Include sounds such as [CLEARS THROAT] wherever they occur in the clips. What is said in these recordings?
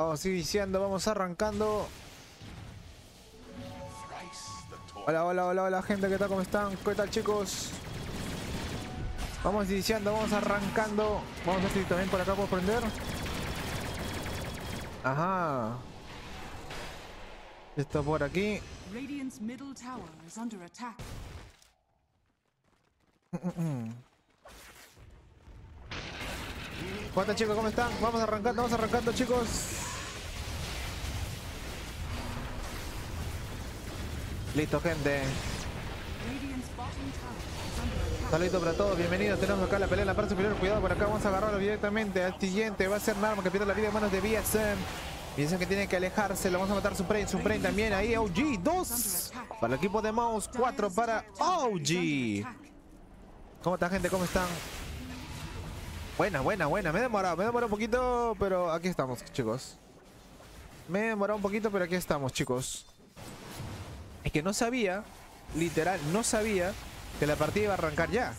Vamos iniciando, vamos arrancando. Hola, hola, hola, hola gente, ¿qué tal? ¿Cómo están? ¿Qué tal chicos? Vamos iniciando, vamos arrancando. Vamos a ver si también por acá puedo prender. Ajá. Esto por aquí. ¿Cuántos chicos? ¿Cómo están? Vamos arrancando, vamos arrancando chicos. Listo, gente. Saludos para todos, bienvenidos. Tenemos acá la pelea en la parte superior. Cuidado por acá, vamos a agarrarlo directamente. Al siguiente va a ser Narmo que pierde la vida en manos de BSM. dicen que tiene que alejarse, lo vamos a matar su Supreme también ahí, OG. 2 para el equipo de Mouse, 4 para OG. ¿Cómo está, gente? ¿Cómo están? Buena, buena, buena. Me he demorado, me he demorado un poquito, pero aquí estamos, chicos. Me he demorado un poquito, pero aquí estamos, chicos es que no sabía, literal, no sabía que la partida iba a arrancar ya.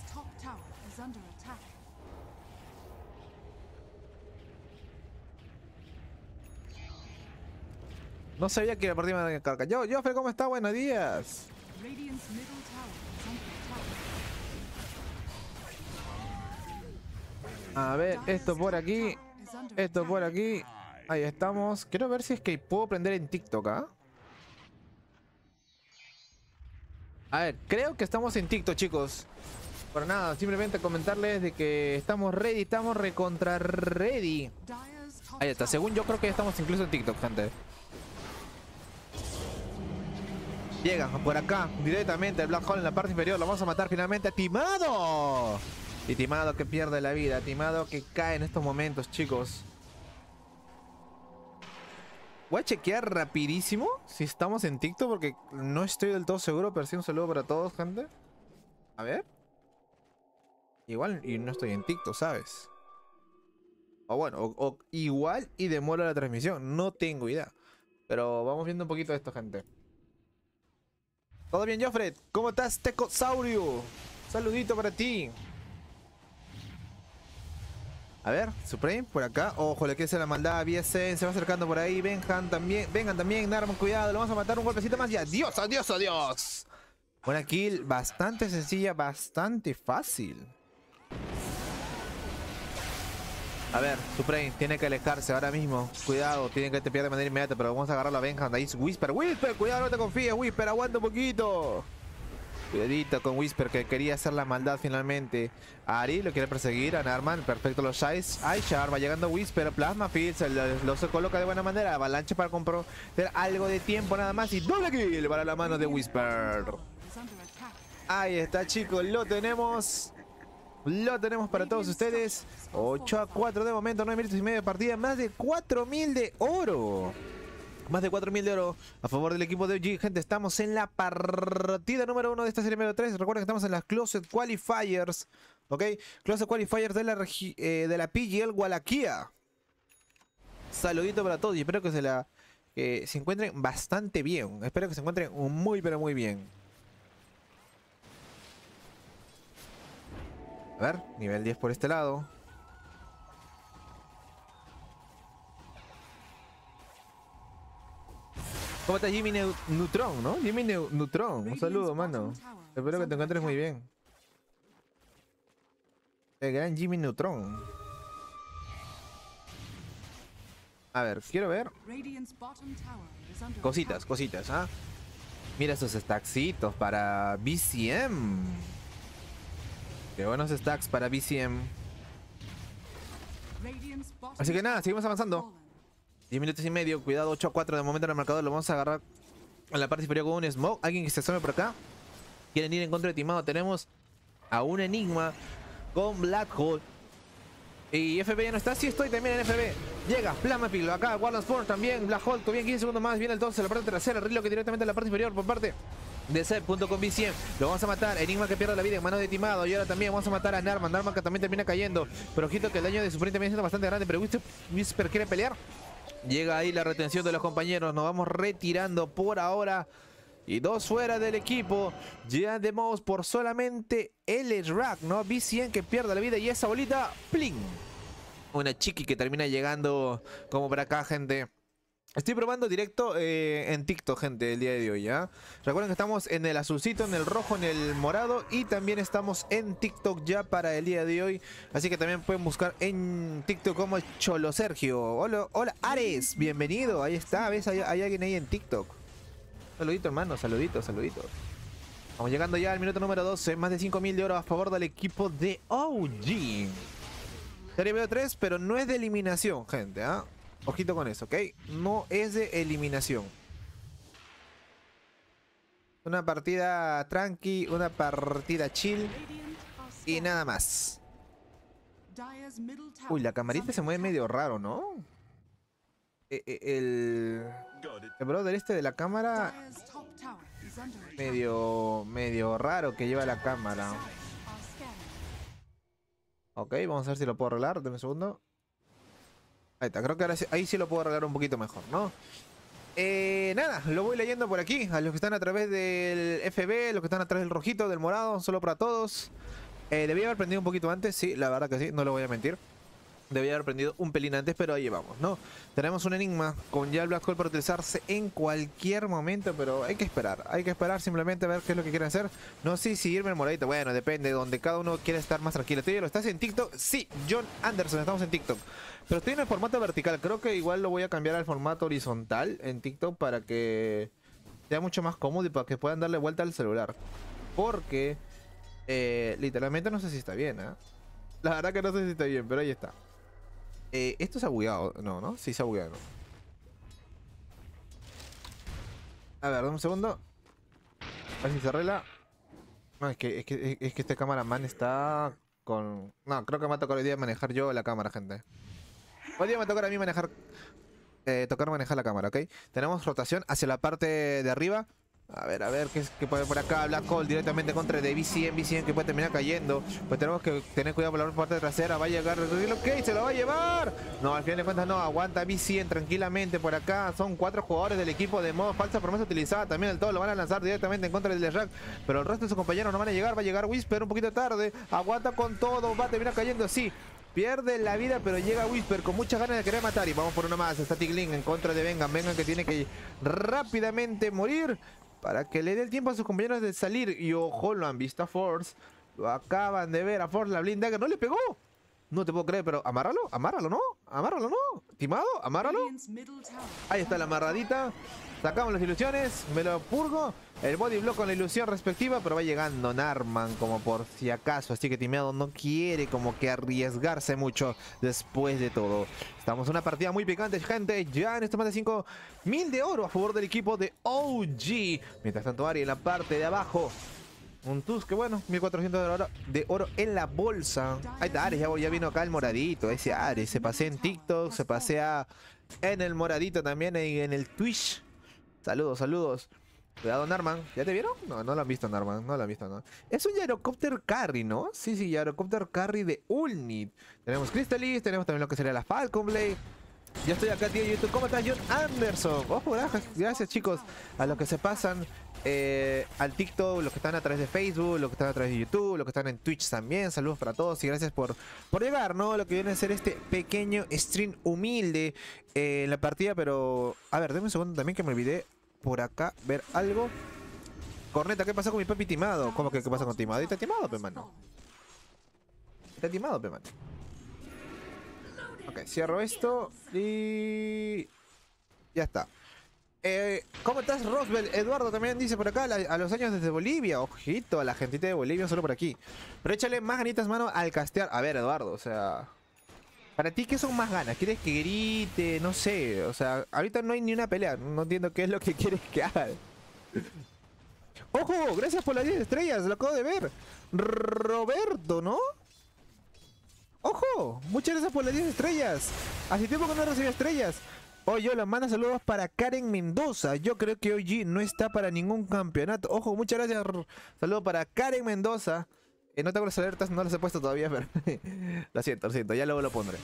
No sabía que la partida iba a arrancar. Yo, Joffre, ¿cómo está? Buenos días. A ver, esto por aquí. Esto por aquí. Ahí estamos. Quiero ver si es que puedo prender en TikTok, ¿ah? A ver, creo que estamos en TikTok, chicos. Por nada, simplemente comentarles de que estamos ready, estamos recontra ready. Ahí está, según yo creo que estamos incluso en TikTok, gente. Llega por acá, directamente el Black Hole en la parte inferior. Lo vamos a matar finalmente a Timado. Y Timado que pierde la vida, Timado que cae en estos momentos, chicos. Voy a chequear rapidísimo si estamos en TikTok porque no estoy del todo seguro, pero sí un saludo para todos, gente. A ver. Igual y no estoy en TikTok, ¿sabes? O bueno, o, igual y demora la transmisión, no tengo idea. Pero vamos viendo un poquito de esto, gente. ¿Todo bien, Joffred? ¿Cómo estás, Tecosaurio? Saludito para ti. A ver, Supreme, por acá. Ojo, le quise la maldad. BSN se va acercando por ahí. Benjan también. Vengan también. Narman, cuidado. Lo vamos a matar un golpecito más. Y adiós, adiós, adiós. Buena kill. Bastante sencilla, bastante fácil. A ver, Supreme tiene que alejarse ahora mismo. Cuidado, tiene que te de manera inmediata, pero vamos a agarrar a Benjan. Ahí es Whisper. Whisper, cuidado, no te confíes, Whisper. Aguanta un poquito. Cuidadito con Whisper que quería hacer la maldad finalmente. Ari lo quiere perseguir, a Narman, perfecto los Ay, Aishar va llegando Whisper, Plasma Fields, lo, se coloca de buena manera. Avalanche para comprar algo de tiempo nada más y doble kill para la mano de Whisper. Ahí está chicos, lo tenemos. Lo tenemos para todos ustedes. 8 a 4 de momento, 9 minutos y medio de partida, más de 4.000 de oro. Más de 4.000 de oro a favor del equipo de OG. Gente, estamos en la partida número 1 de esta serie número 3. Recuerden que estamos en las Closet Qualifiers. ¿Ok? Closet Qualifiers de la, eh, de la PGL Walaquia. Saludito para todos y espero que se la... se encuentren bastante bien. Espero que se encuentren muy pero muy bien. A ver, nivel 10 por este lado. ¿Cómo está Jimmy Neutron, no? Jimmy Neutron, un saludo, mano. Espero que te encuentres muy bien. El gran Jimmy Neutron. A ver, quiero ver. Cositas, cositas, ¿ah? Mira esos stacksitos para BCM. Qué buenos stacks para BCM. Así que nada, seguimos avanzando. 10 minutos y medio, cuidado, 8 a 4 de momento en el marcador. Lo vamos a agarrar en la parte superior con un smoke. Alguien que se asome por acá. Quieren ir en contra de Timado. Tenemos a un Enigma con Black Hole. Y FB ya no está, sí estoy también en FB Llega, Plasma Pilo, acá Warlords Sport también Black Hole, bien 15 segundos más, viene el 12 La parte trasera, Rilo que directamente En la parte superior Por parte de con 100 Lo vamos a matar, Enigma que pierde la vida en manos de Timado Y ahora también vamos a matar a Narman, Narman que también termina cayendo Pero ojito que el daño de su frente también es bastante grande Pero Whisper quiere pelear Llega ahí la retención de los compañeros. Nos vamos retirando por ahora. Y dos fuera del equipo. Llegan de Mouse por solamente el rack, ¿no? B100 que pierde la vida y esa bolita, ¡pling! Una chiqui que termina llegando como para acá, gente. Estoy probando directo eh, en TikTok, gente, el día de hoy, ¿ya? ¿ah? Recuerden que estamos en el azulcito, en el rojo, en el morado y también estamos en TikTok ya para el día de hoy. Así que también pueden buscar en TikTok como Cholo Sergio. Hola, hola Ares, bienvenido. Ahí está, ¿ves? Hay, alguien ahí en TikTok. Saludito, hermano, saludito, saludito. Vamos llegando ya al minuto número 12. Más de 5.000 de oro a favor del equipo de OG. Serie veo 3, pero no es de eliminación, gente, ¿ah? Ojito con eso, ¿ok? No es de eliminación. Una partida tranqui, una partida chill y nada más. Uy, la camarita se mueve medio raro, ¿no? Eh, eh, el, el, brother este de la cámara medio medio raro que lleva la cámara. Ok, vamos a ver si lo puedo arreglar. Dame un segundo. Ahí está, creo que ahí sí lo puedo arreglar un poquito mejor, ¿no? Eh, nada, lo voy leyendo por aquí. A los que están a través del FB, los que están a través del rojito, del morado, solo para todos. Eh, debía haber prendido un poquito antes, sí, la verdad que sí, no lo voy a mentir. Debía haber aprendido un pelín antes, pero ahí vamos, ¿no? Tenemos un enigma con ya el Black Hole para utilizarse en cualquier momento, pero hay que esperar. Hay que esperar simplemente a ver qué es lo que quieren hacer. No sé si irme al moradito. Bueno, depende, donde cada uno quiera estar más tranquilo. lo estás en TikTok? Sí, John Anderson, estamos en TikTok. Pero estoy en el formato vertical. Creo que igual lo voy a cambiar al formato horizontal en TikTok para que sea mucho más cómodo y para que puedan darle vuelta al celular. Porque, eh, literalmente no sé si está bien, ¿eh? La verdad que no sé si está bien, pero ahí está. Eh, esto se ha bugueado. No, ¿no? Sí, se ha bugueado. A ver, dame un segundo. A ver si se arregla. No, es que, es que, es que este camaraman está con... No, creo que me va a tocar hoy día manejar yo la cámara, gente. Hoy día me va a tocar a mí manejar... Eh, tocar manejar la cámara, ¿ok? Tenemos rotación hacia la parte de arriba. A ver, a ver, ¿qué, que puede por acá? Black Hole directamente contra de V100 que puede terminar cayendo. Pues tenemos que tener cuidado por la parte trasera. Va a llegar ok, se lo va a llevar. No, al final de cuentas no, aguanta V100 tranquilamente por acá. Son cuatro jugadores del equipo de modo falsa promesa utilizada. También el todo lo van a lanzar directamente en contra del Rack. Pero el resto de sus compañeros no van a llegar. Va a llegar Whisper un poquito tarde. Aguanta con todo, va a terminar cayendo así. Pierde la vida, pero llega Whisper con muchas ganas de querer matar. Y vamos por una más. Static Link en contra de Vengan. Vengan que tiene que rápidamente morir para que le dé el tiempo a sus compañeros de salir. Y ojo, lo han visto a Force. Lo acaban de ver a Force, la que ¡No le pegó! No te puedo creer, pero amárralo, amárralo, ¿no? Amárralo, ¿no? Timado, amárralo. Ahí está la amarradita. Sacamos las ilusiones, me lo purgo. El body block con la ilusión respectiva, pero va llegando Narman como por si acaso. Así que Timeado no quiere como que arriesgarse mucho después de todo. Estamos en una partida muy picante, gente. Ya en estos más de 5.000 de oro a favor del equipo de OG. Mientras tanto, Ari en la parte de abajo. Un Tusk, que bueno, 1400 de oro, de oro en la bolsa. Ahí está, Ares, ya, vino acá el moradito. Ese Ares, se pasea en TikTok, se pasea en el moradito también, y en el Twitch. Saludos, saludos. Cuidado, Narman. ¿Ya te vieron? No, no lo han visto, Narman. No lo han visto, ¿no? Es un Gyrocopter Carry, ¿no? Sí, sí, Gyrocopter Carry de Ulnit. Tenemos Crystalis, tenemos también lo que sería la Falcon Blade. Yo estoy acá, tío YouTube. ¿Cómo estás, John Anderson? ¡Oh gracias, gracias, chicos, a los que se pasan eh, al TikTok, los que están a través de Facebook, los que están a través de YouTube, los que están en Twitch también. Saludos para todos y gracias por, por llegar, ¿no? Lo que viene a ser este pequeño stream humilde eh, en la partida, pero... A ver, denme un segundo también que me olvidé por acá ver algo. Corneta, ¿qué pasa con mi papi timado? ¿Cómo que qué pasa con timado? Está timado, pe Está timado, pe Ok, cierro esto y... Ya está. Eh, ¿Cómo estás, Roswell? Eduardo también dice por acá, a los años desde Bolivia. Ojito, a la gentita de Bolivia solo por aquí. Pero échale más ganitas, mano, al castear. A ver, Eduardo, o sea... ¿Para ti qué son más ganas? ¿Quieres que grite? No sé, o sea, ahorita no hay ni una pelea. No entiendo qué es lo que [LAUGHS] quieres que haga. ¡Ojo! Gracias por las 10 estrellas, lo acabo de ver. Roberto, ¿no? ¡Ojo! Muchas gracias por las 10 estrellas. Hace tiempo que no recibí estrellas. Oye, hola, manda saludos para Karen Mendoza. Yo creo que hoy OG no está para ningún campeonato. Ojo, muchas gracias. Saludos para Karen Mendoza. Eh, no tengo las alertas, no las he puesto todavía, pero [LAUGHS] lo siento, lo siento, ya luego lo pondré.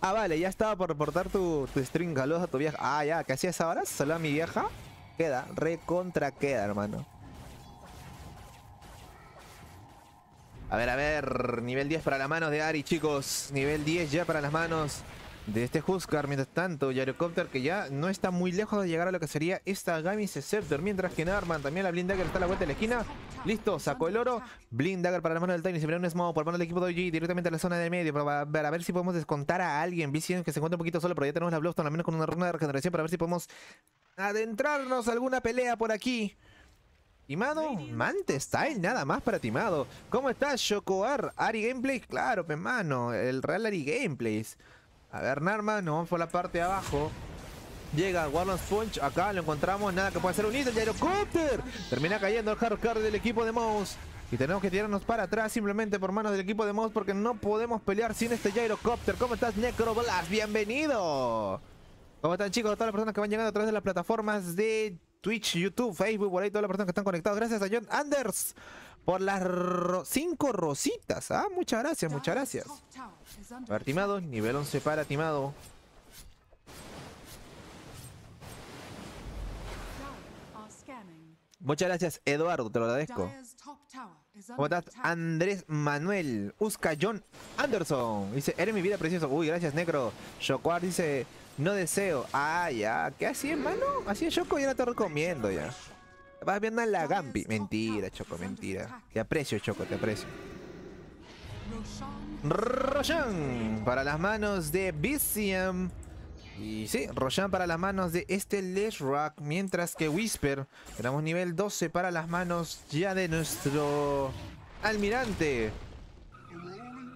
Ah, vale, ya estaba por reportar tu, string. stream. Saludos a tu vieja. Ah, ya, ¿qué hacías ahora? Saludos a mi vieja. Queda, recontra queda, hermano. A ver, a ver, nivel 10 para la mano de Ari, chicos. Nivel 10 ya para las manos de este Huskar. Mientras tanto, Gyrocopter que ya no está muy lejos de llegar a lo que sería esta Gamis Scepter. Mientras que Arman también la Blind Dagger está a la vuelta de la esquina. Listo, sacó el oro. Blind Dagger para la mano del Tiny. Se viene un Smoke por mano del equipo de OG directamente a la zona de medio. Para ver, a ver si podemos descontar a alguien. Vision que se encuentra un poquito solo, pero ya tenemos la Bloodstone al menos con una runa de regeneración para ver si podemos adentrarnos a alguna pelea por aquí. Timado, Mante Style, nada más para Timado. ¿Cómo estás, Shokoar? ¿Ari Gameplay? Claro, Mano, el Real Ari Gameplays. A ver, Narma, nos vamos por la parte de abajo. Llega Warlord Punch, acá lo encontramos, nada que pueda ser un hito, el Termina cayendo el hardcore del equipo de Mouse. Y tenemos que tirarnos para atrás simplemente por manos del equipo de Mouse porque no podemos pelear sin este gyrocopter. ¿Cómo estás, Necroblast? ¡Bienvenido! ¿Cómo están, chicos? Todas las personas que van llegando a través de las plataformas de Twitch, YouTube, Facebook, por ahí todas las personas que están conectadas. Gracias a John Anders por las cinco rositas. Ah, muchas gracias, muchas gracias. A ver, timado, nivel 11 para timado. Muchas gracias, Eduardo, te lo agradezco. ¿Cómo Andrés Manuel, Usca John Anderson. Dice, eres mi vida precioso. Uy, gracias, negro. Shokuar dice, no deseo. Ah, ya. ¿Qué así, hermano? Así es, Choco, ya no te recomiendo ya. Vas viendo en la Gambi. Mentira, Choco, mentira. Te aprecio, Choco, te aprecio. Roshan para las manos de Visium. Y sí, Roshan para las manos de este Rock. Mientras que Whisper, tenemos nivel 12 para las manos ya de nuestro almirante.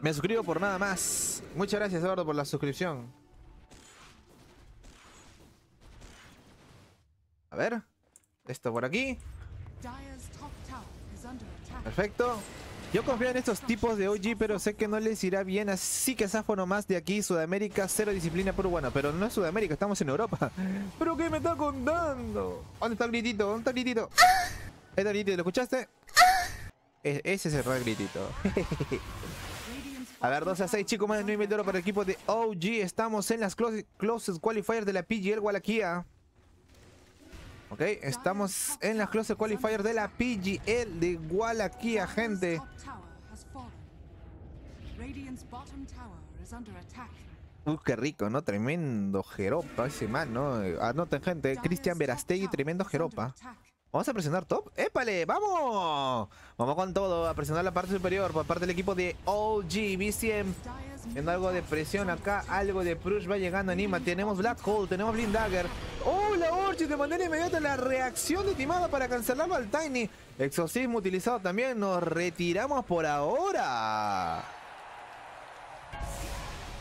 Me suscribo por nada más. Muchas gracias, Eduardo, por la suscripción. A ver. Esto por aquí. Perfecto. Yo confío en estos tipos de OG, pero sé que no les irá bien, así que zafo más de aquí, Sudamérica, cero disciplina por bueno. Pero no es Sudamérica, estamos en Europa. [LAUGHS] ¿Pero qué me está contando? ¿Dónde está el gritito? ¿Dónde está el gritito? Ah. ¿Está el gritito? ¿Lo escuchaste? Ah. E-, ese es el real gritito. [LAUGHS] a ver, 12 a 6, chicos, más de 9 para el equipo de OG. Estamos en las closest qualifiers de la PGL Walakia. Ok, estamos en la Close Qualifier de la PGL de a gente. Uy, uh, qué rico, ¿no? Tremendo jeropa ese man, ¿no? Anoten, gente. Cristian Verastegui, tremendo jeropa. Vamos a presionar top. ¡Épale! ¡Vamos! Vamos con todo. A presionar la parte superior por parte del equipo de OG. BCM. Viendo algo de presión acá. Algo de Prush va llegando. Anima. Tenemos Black Hole. Tenemos Blind Dagger. ¡Oh, la Orchid! De manera inmediata la reacción de Timada para cancelarlo al Tiny. Exorcismo utilizado también. Nos retiramos por ahora.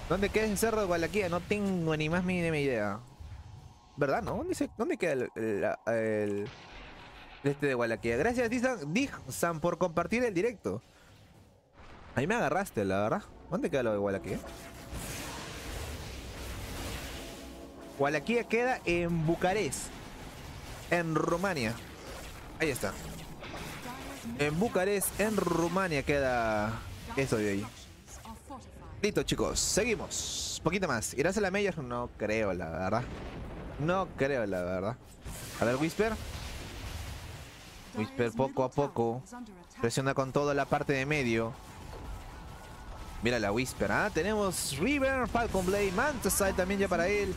¿Dónde queda ese cerro de Gualaquía? No tengo ni más mi idea. ¿Verdad? ¿No? ¿Dónde, queda el este de Wallaquia. Gracias, Dig por compartir el directo. Ahí me agarraste, la verdad. ¿Dónde queda lo de Wallaquia? Wallaquia queda en Bucarest. En Rumania. Ahí está. En Bucarest, en Rumania queda eso de ahí. Listo, chicos. Seguimos. Poquito más. ¿Irás a la Major? No creo, la verdad. No creo, la verdad. A ver, Whisper. Whisper poco a poco. Presiona con toda la parte de medio. Mira la Whisper. ¿ah? tenemos River, Falcon Blade, Mantaside también ya para él.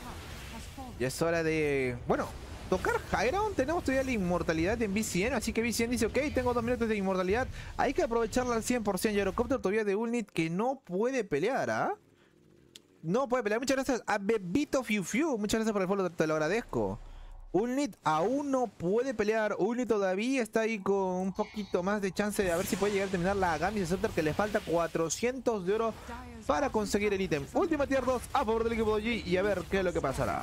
Ya es hora de... Bueno, tocar High Tenemos todavía la inmortalidad en VCN. Así que VCN dice, ok, tengo dos minutos de inmortalidad. Hay que aprovecharla al 100%. Y helicóptero todavía de Ulnit que no puede pelear, ¿ah? No puede pelear. Muchas gracias a Bebito Fiu Fiu. Muchas gracias por el follow. Te lo agradezco. Ulnit aún no puede pelear. Ulnit todavía está ahí con un poquito más de chance de a ver si puede llegar a terminar la Gambit Scepter que le falta 400 de oro para conseguir el ítem. Última tier 2 a favor del equipo de G y a ver qué es lo que pasará.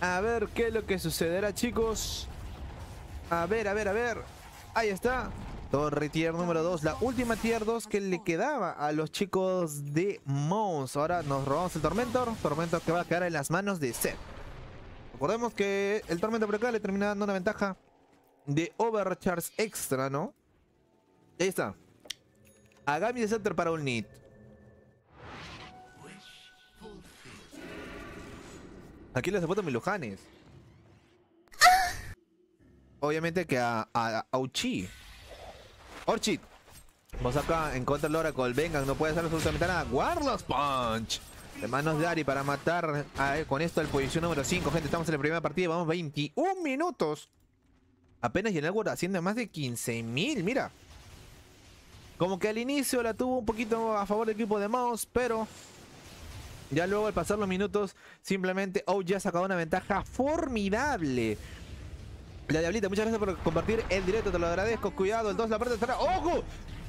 A ver qué es lo que sucederá, chicos. A ver, a ver, a ver. Ahí está. Torre tier número 2, la última tier 2 que le quedaba a los chicos de Mons. Ahora nos robamos el Tormentor, Tormentor que va a quedar en las manos de Seth. Recordemos que el tormento por acá le termina dando una ventaja de overcharge extra, ¿no? Ahí está. Agami Center para un Nid. Aquí les apuesto a Milujanes. Obviamente que a, a, a Uchi. Orchid. Vamos acá en contra del Oracle. Vengan, no puede hacer absolutamente nada. Guarda, Punch. De manos de Ari para matar con esto al posición número 5. Gente, estamos en la primera partida. Vamos 21 minutos. Apenas y el árbol haciendo más de 15.000. Mira. Como que al inicio la tuvo un poquito a favor del equipo de Mouse, pero... Ya luego al pasar los minutos, simplemente Oh ya ha sacado una ventaja formidable. La Diablita, muchas gracias por compartir el directo, te lo agradezco. Cuidado, el 2, la parte de atrás. ¡Ojo!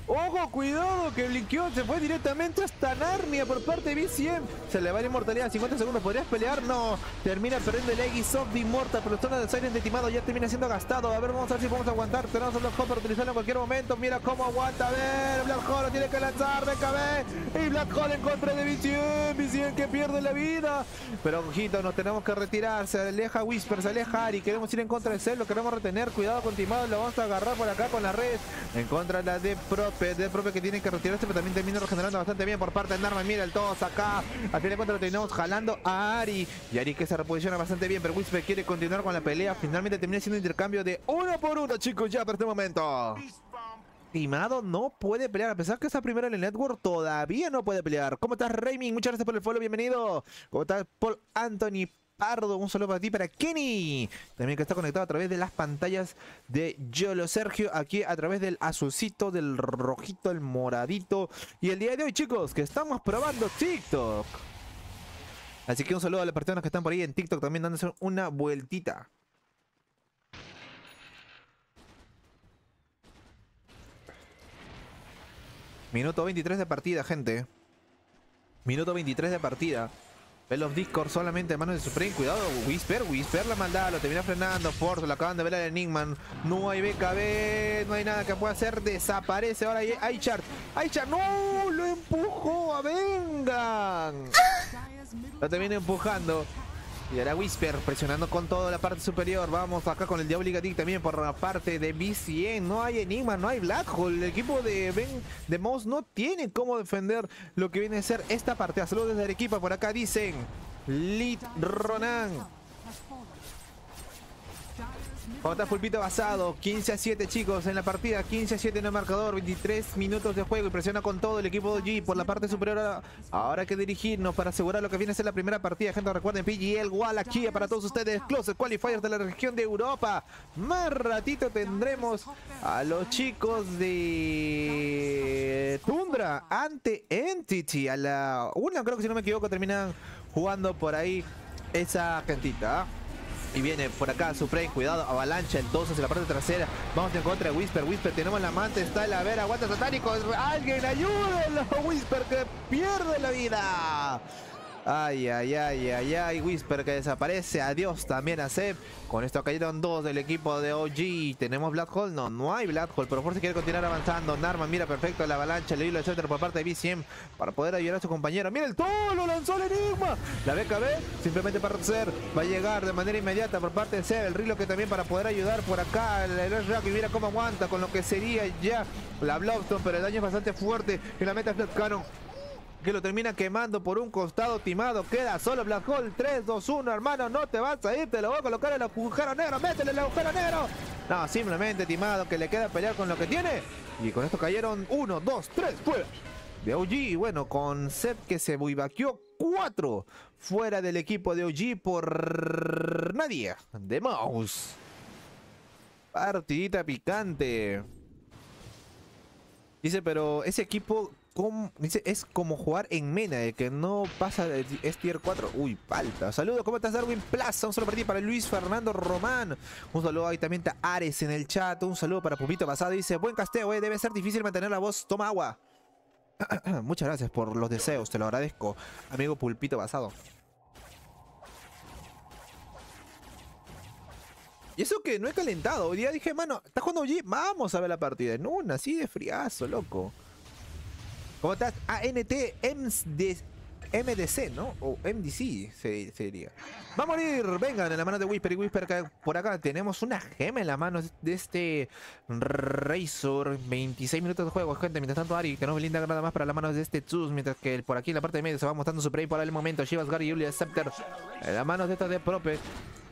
Ojo, cuidado, que blinqueó se fue directamente hasta Narnia por parte de BCM. Se le va la inmortalidad, 50 segundos, ¿podrías pelear? No, termina perdiendo el Aegis of the Immortal, pero zona de Siren de Timado ya termina siendo gastado. A ver, vamos a ver si podemos aguantar. Tenemos a Black Hole para utilizarlo en cualquier momento. Mira cómo aguanta, a ver, Black Hole lo tiene que lanzar, BKB. Y Black Hole en contra de BCM, BCM que pierde la vida. Pero ojito, nos tenemos que retirar, se aleja Whisper, se aleja Ari, queremos ir en contra del Cell, lo queremos retener. Cuidado con Timado, lo vamos a agarrar por acá con la red. En contra la de Pro de propio que tiene que retirarse, pero también termina regenerando bastante bien por parte de Narma. Mira el todos acá. Al final de cuentas lo terminamos jalando a Ari. Y Ari que se reposiciona bastante bien, pero Whisper quiere continuar con la pelea. Finalmente termina siendo intercambio de uno por uno, chicos, ya por este momento. Timado no puede pelear, a pesar que está primero en el network, todavía no puede pelear. ¿Cómo estás, Raymond? Muchas gracias por el follow, bienvenido. ¿Cómo estás, Paul Anthony Ardo, un saludo para ti, para Kenny, también que está conectado a través de las pantallas de Yolo Sergio, aquí a través del azucito, del rojito, el moradito. Y el día de hoy, chicos, que estamos probando TikTok. Así que un saludo a los personas que están por ahí en TikTok también dándose una vueltita. Minuto 23 de partida, gente. Minuto 23 de partida. Ve of Discord solamente en manos de Supreme. Cuidado, Whisper, Whisper la maldad. Lo termina frenando. Force, lo acaban de ver al Enigma. No hay BKB, no hay nada que pueda hacer. Desaparece ahora hay hay chart no, lo empujó a Vengan. Ah. Lo termina empujando. Y ahora Whisper presionando con toda la parte superior. Vamos acá con el Diablo Diabolic también por la parte de BCN. No hay Enigma, no hay Black Hole. El equipo de Ben de Moss no tiene cómo defender lo que viene a ser esta parte. Saludos desde Arequipa. Por acá dicen Lit Ronan. Otra basado. 15 a 7, chicos, en la partida. 15 a 7 en el marcador. 23 minutos de juego. Y presiona con todo el equipo de G por la parte superior. Ahora hay que dirigirnos para asegurar lo que viene a ser la primera partida. Gente, recuerden, PGL, Wallachia para todos ustedes. Closet Qualifiers de la región de Europa. Más ratito tendremos a los chicos de Tundra ante Entity. A la una, creo que si no me equivoco, terminan jugando por ahí esa cantita. ¿ah? Y viene por acá Supreme, cuidado, avalancha entonces en la parte trasera. Vamos en contra de Whisper, Whisper, tenemos la manta, está la vera, aguanta satánico. Alguien ayúdenlo, Whisper que pierde la vida. Ay, ay, ay, ay, ay. Whisper que desaparece. Adiós también a Seb. Con esto cayeron dos del equipo de OG. ¿Tenemos Black Hole? No, no hay Black Hole. Pero si quiere continuar avanzando. Narma mira perfecto la avalancha, el hilo, etcétera, por parte de BCM. Para poder ayudar a su compañero. ¡Mira el todo! ¡Lo lanzó el Enigma! La BKB simplemente para hacer. Va a llegar de manera inmediata por parte de Seb. El Rilo que también para poder ayudar por acá. El, el Y mira cómo aguanta con lo que sería ya la Blobstone. Pero el daño es bastante fuerte. meta es Black Cannon que lo termina quemando por un costado timado. Queda solo Black Hole. 3, 2, 1, hermano. No te vas a ir. Te lo voy a colocar en el agujero negro. Métele el agujero negro. No, simplemente timado que le queda pelear con lo que tiene. Y con esto cayeron 1, 2, 3, fuera. De OG, bueno, con Seth que se buivaqueó 4 fuera del equipo de OG por nadie. De Mouse. Partidita picante. Dice, pero ese equipo dice, es como jugar en Mena, de que no pasa es tier 4. Uy, falta. Saludos, ¿cómo estás Darwin Plaza? Un saludo para para Luis Fernando Román. Un saludo ahí también a Ares en el chat. Un saludo para Pulpito Basado, Dice, buen casteo, eh. debe ser difícil mantener la voz. Toma agua. [CLEARS THROAT] Muchas gracias por los deseos, te lo agradezco, amigo Pulpito Basado Y eso que no he calentado. Hoy día dije, mano, ¿estás jugando allí? Vamos a ver la partida. En una, así de friazo, loco. ¿Cómo estás? ANT EMS de MDC, ¿no? O MDC se, diría. ¡Va a morir! Vengan, en la mano de Whisper y Whisper que por acá tenemos una gema en la mano de este Razor. 26 minutos de juego, gente. Mientras tanto, Ari, que no linda, nada más para la mano de este Zeus. Mientras que por aquí en la parte de medio se va mostrando su prey por el momento. Shivas, y Julia, Scepter. En la mano de esta de Prope.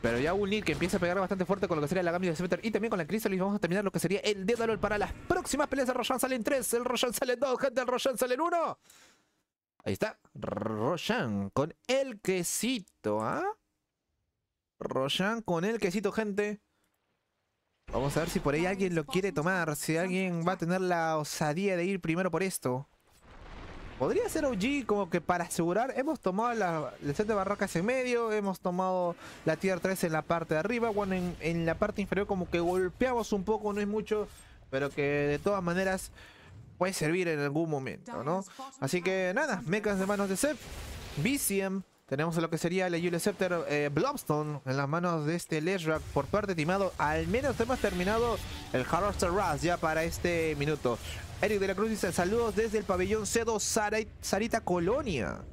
Pero ya un Nid que empieza a pegar bastante fuerte con lo que sería la Gambia de Scepter y también con la Chrysalis vamos a terminar lo que sería el Dédalo para las próximas peleas. de Roshan sale 3, el Roshan sale en 2, gente, el Roshan sale en 1. Ahí está. Roshan con el quesito, ¿ah? con el quesito, gente. Vamos a ver si por ahí alguien lo quiere tomar. Si alguien va a tener la osadía de ir primero por esto. Podría ser OG como que para asegurar. Hemos tomado la, el set de barracas en medio. Hemos tomado la tier 3 en la parte de arriba. Bueno, en la parte inferior como que golpeamos un poco. No es mucho. Pero que de todas maneras puede servir en algún momento, ¿no? Así que nada, mechas de manos de Sep, BCM, tenemos lo que sería la Yule Scepter eh, Blobstone en las manos de este Leshrac por parte de timado. Al menos hemos terminado el Harvester Rush ya para este minuto. Eric de la Cruz dice saludos desde el pabellón C2 Sarita Colonia.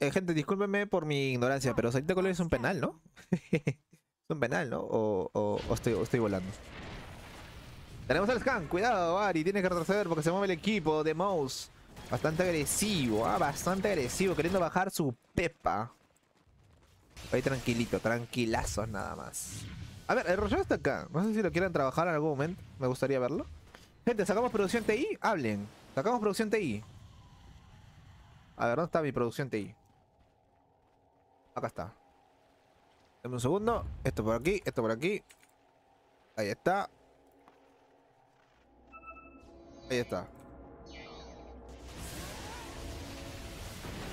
Eh, gente, discúlpenme por mi ignorancia, pero Sarita Colonia es un penal, ¿no? [LAUGHS] es un penal, ¿no? o estoy volando. Tenemos el scan, cuidado Ari, Tienes que retroceder porque se mueve el equipo de Mouse. Bastante agresivo, ah, bastante agresivo, queriendo bajar su pepa. Ahí tranquilito, tranquilazos nada más. A ver, el rollo está acá. No sé si lo quieren trabajar en algún momento. Me gustaría verlo. Gente, sacamos producción TI. Hablen. Sacamos producción TI. A ver, ¿dónde está mi producción TI? Acá está. Dame un segundo. Esto por aquí, esto por aquí. Ahí está. Ahí está.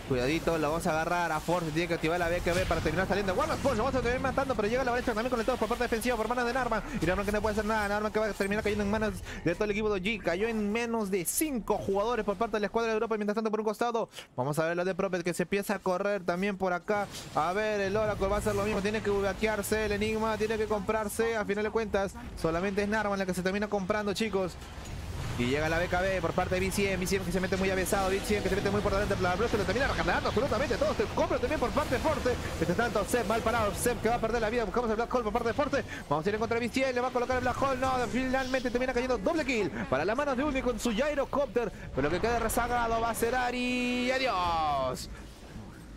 Cuidadito, Lo vamos a agarrar a Force. Tiene que activar la BKB para terminar saliendo. Warner Force! lo vamos a terminar matando, pero llega la brecha también con el todo por parte defensiva, por manos de Narman. Y Narman que no puede hacer nada. Narman que va a terminar cayendo en manos de todo el equipo de G. Cayó en menos de 5 jugadores por parte de la escuadra de Europa. Mientras tanto, por un costado, vamos a ver la de Propet que se empieza a correr también por acá. A ver, el Oracle va a hacer lo mismo. Tiene que vaquearse el Enigma, tiene que comprarse. A final de cuentas, solamente es Narman la que se termina comprando, chicos. Y llega la BKB por parte de Viciem BCM que se mete muy avesado. BCM que se mete muy por delante. La se lo termina recargando absolutamente todo. Este compro también por parte de Forte. Mientras tanto, Seb mal parado. Seb que va a perder la vida. Buscamos el Black Hole por parte de Forte. Vamos a ir en contra de BCM. Le va a colocar el Black Hole. No, finalmente termina cayendo doble kill para las manos de Ulmi con su gyrocopter. Pero lo que queda rezagado va a ser Ari. Adiós.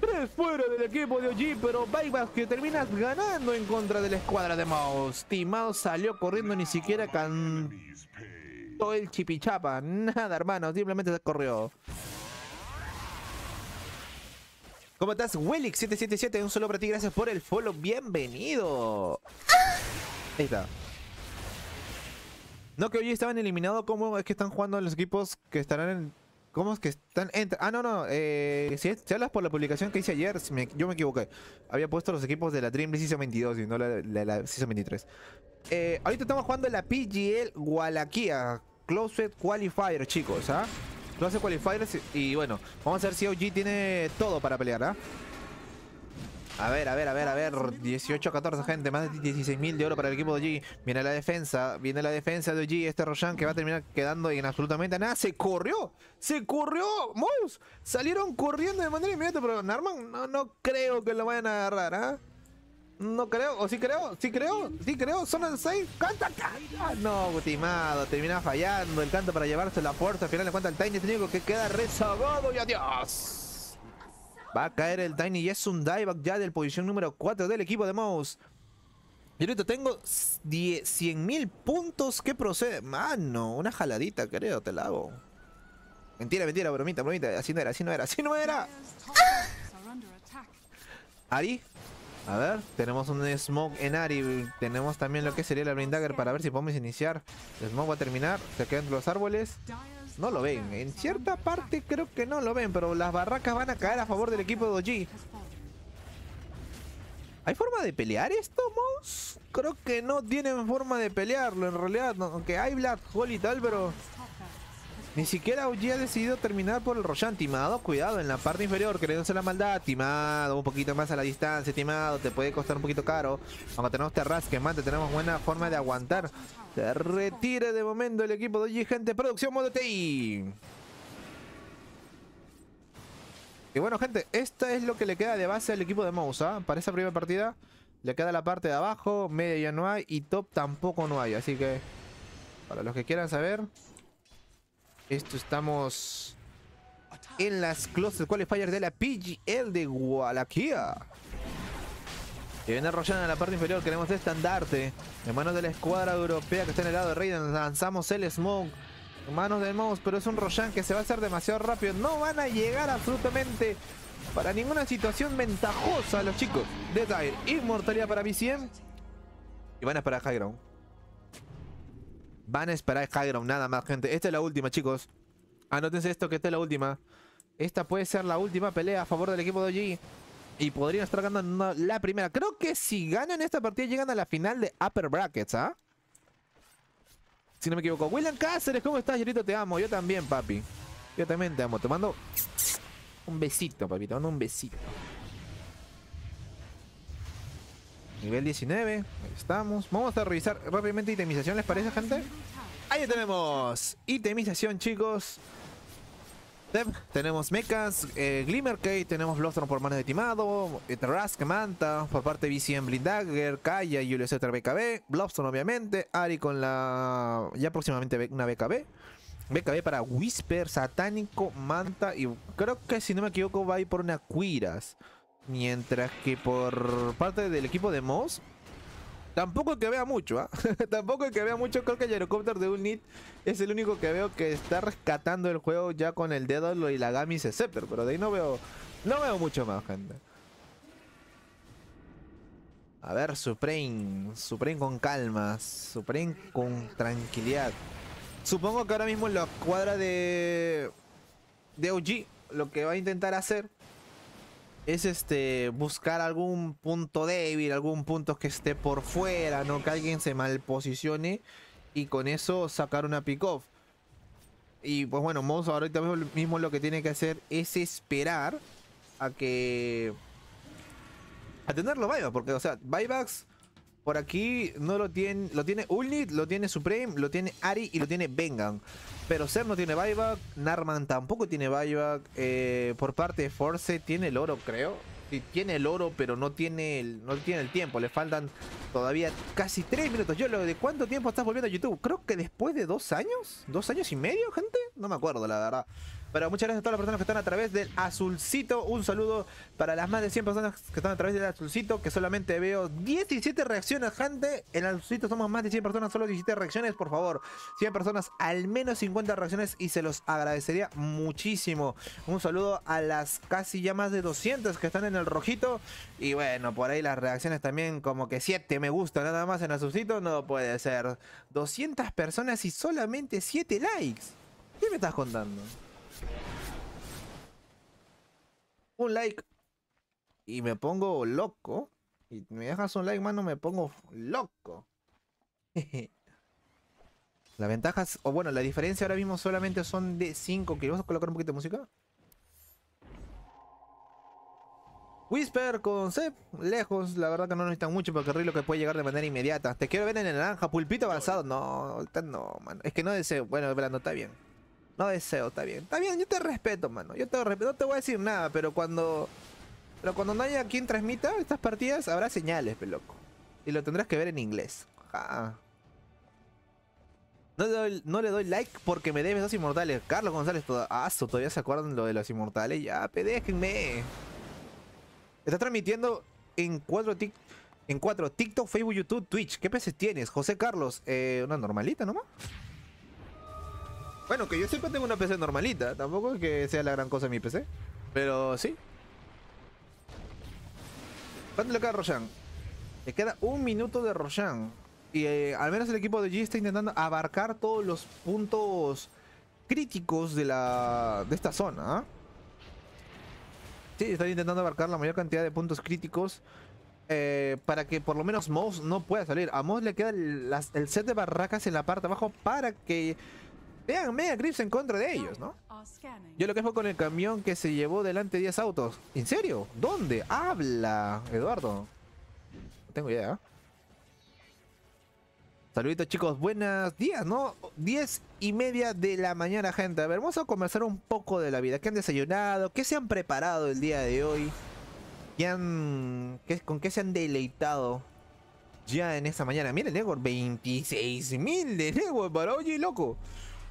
Tres fuera del equipo de OG, pero Byback que terminas ganando en contra de la escuadra de Mouse. Maus salió corriendo, ni siquiera can todo el chipichapa. Nada, hermano, simplemente se corrió. ¿Cómo estás? Willix777, un solo para ti, gracias por el follow. Bienvenido. Ahí está. No, que hoy estaban eliminados. ¿Cómo es que están jugando los equipos que estarán en. ¿Cómo es que están entre. Ah, no, no. Eh, si, hablas por la publicación que hice ayer, yo me equivoqué. Había puesto los equipos de la Dream Season 22 y no la, la, la 23. Eh, ahorita estamos jugando la PGL Gualaquía, Closet Qualifier, chicos, ¿ah? Closet Qualifier y bueno, vamos a ver si OG tiene todo para pelear, ¿ah? A ver, a ver, a ver, a ver. 18 a 14, gente. Más de 16.000 de oro para el equipo de OG. Viene la defensa. Viene la defensa de OG. Este Roshan que va a terminar quedando en absolutamente nada. Se corrió. Se corrió. Mouse. Salieron corriendo de manera inmediata. Pero Narman no, no creo que lo vayan a agarrar, ¿ah? No creo, o sí creo, sí creo, sí creo, son el 6, canta, No, Gutimado, termina fallando el canto para llevarse la puerta, Al final le cuenta el Tiny tengo este que queda rezagado y adiós. Va a caer el Tiny y es un dieback ya del posición número 4 del equipo de Mouse. Y ahorita tengo 100.000 puntos que procede. Mano, una jaladita, creo, te lavo Mentira, mentira, bromita, bromita. Así no era, así no era, así no era. Ahí [LAUGHS] A ver, tenemos un smoke en Ari. Tenemos también lo que sería la Dagger para ver si podemos iniciar. El smoke va a terminar. Se quedan los árboles. No lo ven. En cierta parte creo que no lo ven. Pero las barracas van a caer a favor del equipo de OG. ¿Hay forma de pelear esto, Moss. Creo que no tienen forma de pelearlo. En realidad, aunque hay Black Hole y tal, pero... Ni siquiera OG ha decidido terminar por el Roshan. Timado, cuidado, en la parte inferior, queriéndose la maldad. Timado, un poquito más a la distancia. Timado, te puede costar un poquito caro. Aunque tenemos Terraz que mate, tenemos buena forma de aguantar. Se retire de momento el equipo de OG, gente. Producción modo TI. Y bueno, gente, esto es lo que le queda de base al equipo de Mousa. ¿ah? Para esa primera partida le queda la parte de abajo, media ya no hay y top tampoco no hay. Así que, para los que quieran saber, esto estamos en las Closet Qualifiers de la PGL de Gualaquía. Y viene Roshan en la parte inferior, queremos estandarte. En manos de la escuadra europea que está en el lado de Raiden, lanzamos el Smoke. En manos del Mouse, pero es un Roshan que se va a hacer demasiado rápido. No van a llegar absolutamente para ninguna situación ventajosa los chicos. Desire, inmortalidad para BCM. Y van a para High Ground. Van a esperar Highground, nada más, gente. Esta es la última, chicos. Anótense esto, que esta es la última. Esta puede ser la última pelea a favor del equipo de OG. Y podrían estar ganando la primera. Creo que si ganan esta partida llegan a la final de Upper Brackets, ¿ah? Si no me equivoco. William Cáceres, ¿cómo estás? ahorita te amo. Yo también, papi. Yo también te amo. Te mando un besito, papi. Te mando un besito. Nivel 19, ahí estamos. Vamos a revisar rápidamente itemización, ¿les parece, gente? Ahí tenemos itemización, chicos. Tenemos mechas, eh, Glimmer que tenemos Blostron por mano de Timado, eh, Rask Manta, por parte de BCM Blindagger, Kaya, Julio otra BKB, Blobstone obviamente, Ari con la... ya próximamente una BKB. BKB para Whisper, Satánico, Manta y creo que si no me equivoco va a ir por una cuiras Mientras que por parte del equipo de Moss, tampoco que vea mucho, ¿ah? [LAUGHS] tampoco es que vea mucho. Creo que el helicóptero de Unit es el único que veo que está rescatando el juego ya con el dedo y la Gamis Scepter, pero de ahí no veo, no veo mucho más, gente. A ver, Supreme. Supreme con calma. Supreme con tranquilidad. Supongo que ahora mismo en la cuadra de... De OG lo que va a intentar hacer es este buscar algún punto débil, algún punto que esté por fuera, no que alguien se malposicione y con eso sacar una pick-off. Y pues bueno, Mozo ahorita mismo lo que tiene que hacer es esperar a que... a tenerlo vaya porque o sea, buybacks por aquí no lo tiene. Lo tiene Ulnit, lo tiene Supreme, lo tiene Ari y lo tiene Vengan. Pero Ser no tiene buyback. Narman tampoco tiene buyback. Eh, por parte de Force tiene el oro, creo. Sí, tiene el oro, pero no tiene el, no tiene el tiempo. Le faltan todavía casi 3 minutos. Yo, ¿de cuánto tiempo estás volviendo a YouTube? Creo que después de dos años. ¿Dos años y medio, gente? No me acuerdo, la verdad. Pero muchas gracias a todas las personas que están a través del azulcito. Un saludo para las más de 100 personas que están a través del azulcito, que solamente veo 17 reacciones, gente. En azulcito somos más de 100 personas, solo 17 reacciones, por favor. 100 personas, al menos 50 reacciones y se los agradecería muchísimo. Un saludo a las casi ya más de 200 que están en el rojito. Y bueno, por ahí las reacciones también como que 7 me gusta nada más en azulcito. No puede ser. 200 personas y solamente 7 likes. ¿Qué me estás contando? Un like y me pongo loco. Y me dejas un like, mano, me pongo loco. Las [LAUGHS] ventajas, o bueno, la diferencia ahora mismo solamente son de 5 kilos. colocar un poquito de música. Whisper con C, lejos, la verdad que no necesitan mucho porque lo que puede llegar de manera inmediata. Te quiero ver en el naranja, pulpito avanzado. No, no, Es que no deseo. Bueno, no está bien. No deseo, está bien. Está bien, yo te respeto, mano. Yo te respeto. No te voy a decir nada, pero cuando. Pero cuando no haya quien transmita estas partidas, habrá señales, peloco. Y lo tendrás que ver en inglés. No le, doy, like porque me debes dos inmortales. Carlos González, Todo, aso, todavía se acuerdan lo de los inmortales. Ya, pedejenme Está transmitiendo en cuatro, en cuatro TikTok, Facebook, YouTube, Twitch. ¿Qué peces tienes? José Carlos, eh, una normalita nomás. Bueno, que yo siempre tengo una PC normalita. Tampoco que sea la gran cosa mi PC. Pero sí. ¿Cuánto le queda a Le queda un minuto de Roshan. Y eh, al menos el equipo de G está intentando abarcar todos los puntos críticos de, la, de esta zona. ¿ah? Sí, están intentando abarcar la mayor cantidad de puntos críticos. Eh, para que por lo menos Moss no pueda salir. A Moss le queda el, el set de barracas en la parte de abajo para que Vean Mega grips en contra de ellos, ¿no? Yo lo que fue con el camión que se llevó delante 10 autos. ¿En serio? ¿Dónde? ¡Habla! Eduardo. No tengo idea. Saluditos chicos, buenas días, ¿no? 10 y media de la mañana, gente. A ver, vamos a conversar un poco de la vida. ¿Qué han desayunado? ¿Qué se han preparado el día de hoy? ¿Qué han... ¿Con qué se han deleitado ya en esta mañana? Miren, Egor, 26.000 de Egor para oye, loco.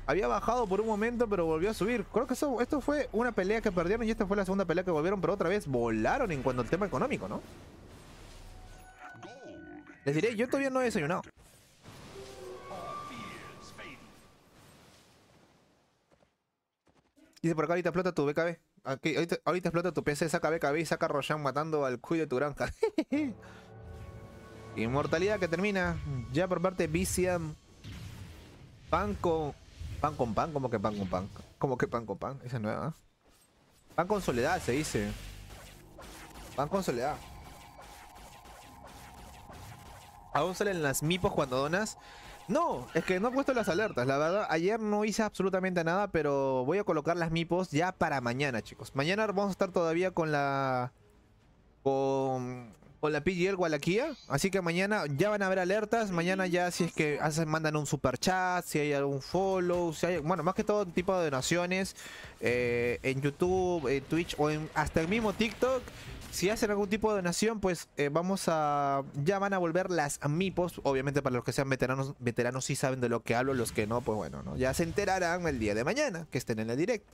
Había bajado por un momento, pero volvió a subir. Creo que eso, esto fue una pelea que perdieron y esta fue la segunda pelea que volvieron, pero otra vez volaron en cuanto al tema económico, ¿no? Les diré, yo todavía no he desayunado. Dice por acá, ahorita explota tu BKB. Aquí, ahorita, explota tu PC, saca BKB y saca Roshan matando al cuy de tu granja. [LAUGHS] Inmortalidad que termina ya por parte de vician. Banco Pan con pan, como que pan con pan. Como que pan con pan, esa nueva. ¿ah? Pan con soledad se dice. Pan con soledad. ¿Aún salen las mipos cuando donas? No, es que no he puesto las alertas. La verdad, ayer no hice absolutamente nada, pero voy a colocar las mipos ya para mañana, chicos. Mañana vamos a estar todavía con la... Con o la PGL Gualaquía. Así que mañana ya van a haber alertas. Mañana ya si es que hacen, mandan un super chat, si hay algún follow, si hay, bueno, más que todo tipo de donaciones eh, en YouTube, en Twitch o en, hasta el mismo TikTok. Si hacen algún tipo de donación, pues eh, vamos a. Ya van a volver las MIPOS. Obviamente, para los que sean veteranos, veteranos sí saben de lo que hablo. Los que no, pues bueno, ¿no? ya se enterarán el día de mañana que estén en el directo.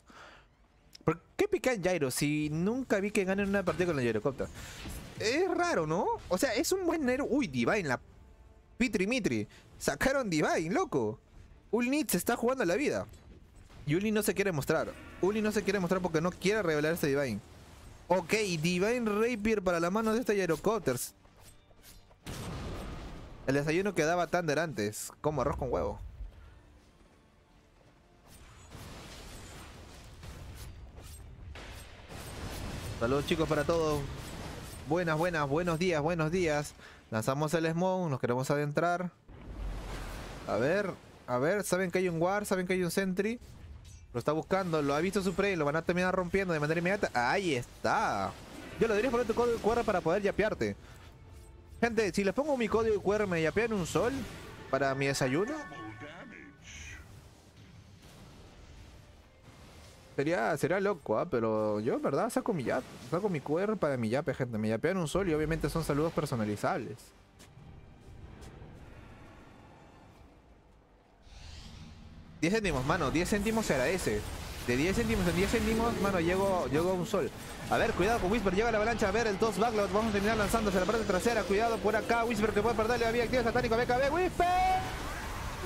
¿Por qué pican Jairo? Si nunca vi que ganen una partida con el Gyrocopter es raro, ¿no? O sea, es un buen héroe. Uy, Divine, la Pitri Mitri. Sacaron Divine, loco. Ulnit se está jugando la vida. Y Uli no se quiere mostrar. Uli no se quiere mostrar porque no quiere revelar Divine. Ok, Divine Rapier para la mano de este Gyrocopters. El desayuno quedaba daba Thunder antes. Como arroz con huevo. Saludos chicos para todos. Buenas, buenas, buenos días, buenos días. Lanzamos el smog, nos queremos adentrar. A ver, a ver, saben que hay un guard, saben que hay un sentry. Lo está buscando, lo ha visto su prey, lo van a terminar rompiendo de manera inmediata. ¡Ahí está! Yo lo diría poner tu código QR para poder yapearte. Gente, si le pongo mi código QR, ¿me yapean un sol para mi desayuno? Sería, sería loco, ¿ah? pero yo en verdad saco mi ya saco mi QR para mi yape, gente. Me yapean un sol y obviamente son saludos personalizables. 10 céntimos, mano, 10 céntimos se ese. De 10 céntimos en 10 céntimos, mano, llego, llego a un sol. A ver, cuidado con Whisper, llega la avalancha, a ver el 2 backlot, vamos a terminar lanzándose a la parte trasera, cuidado por acá, Whisper que puede perderle la vida activa satánico, BKB, Whisper.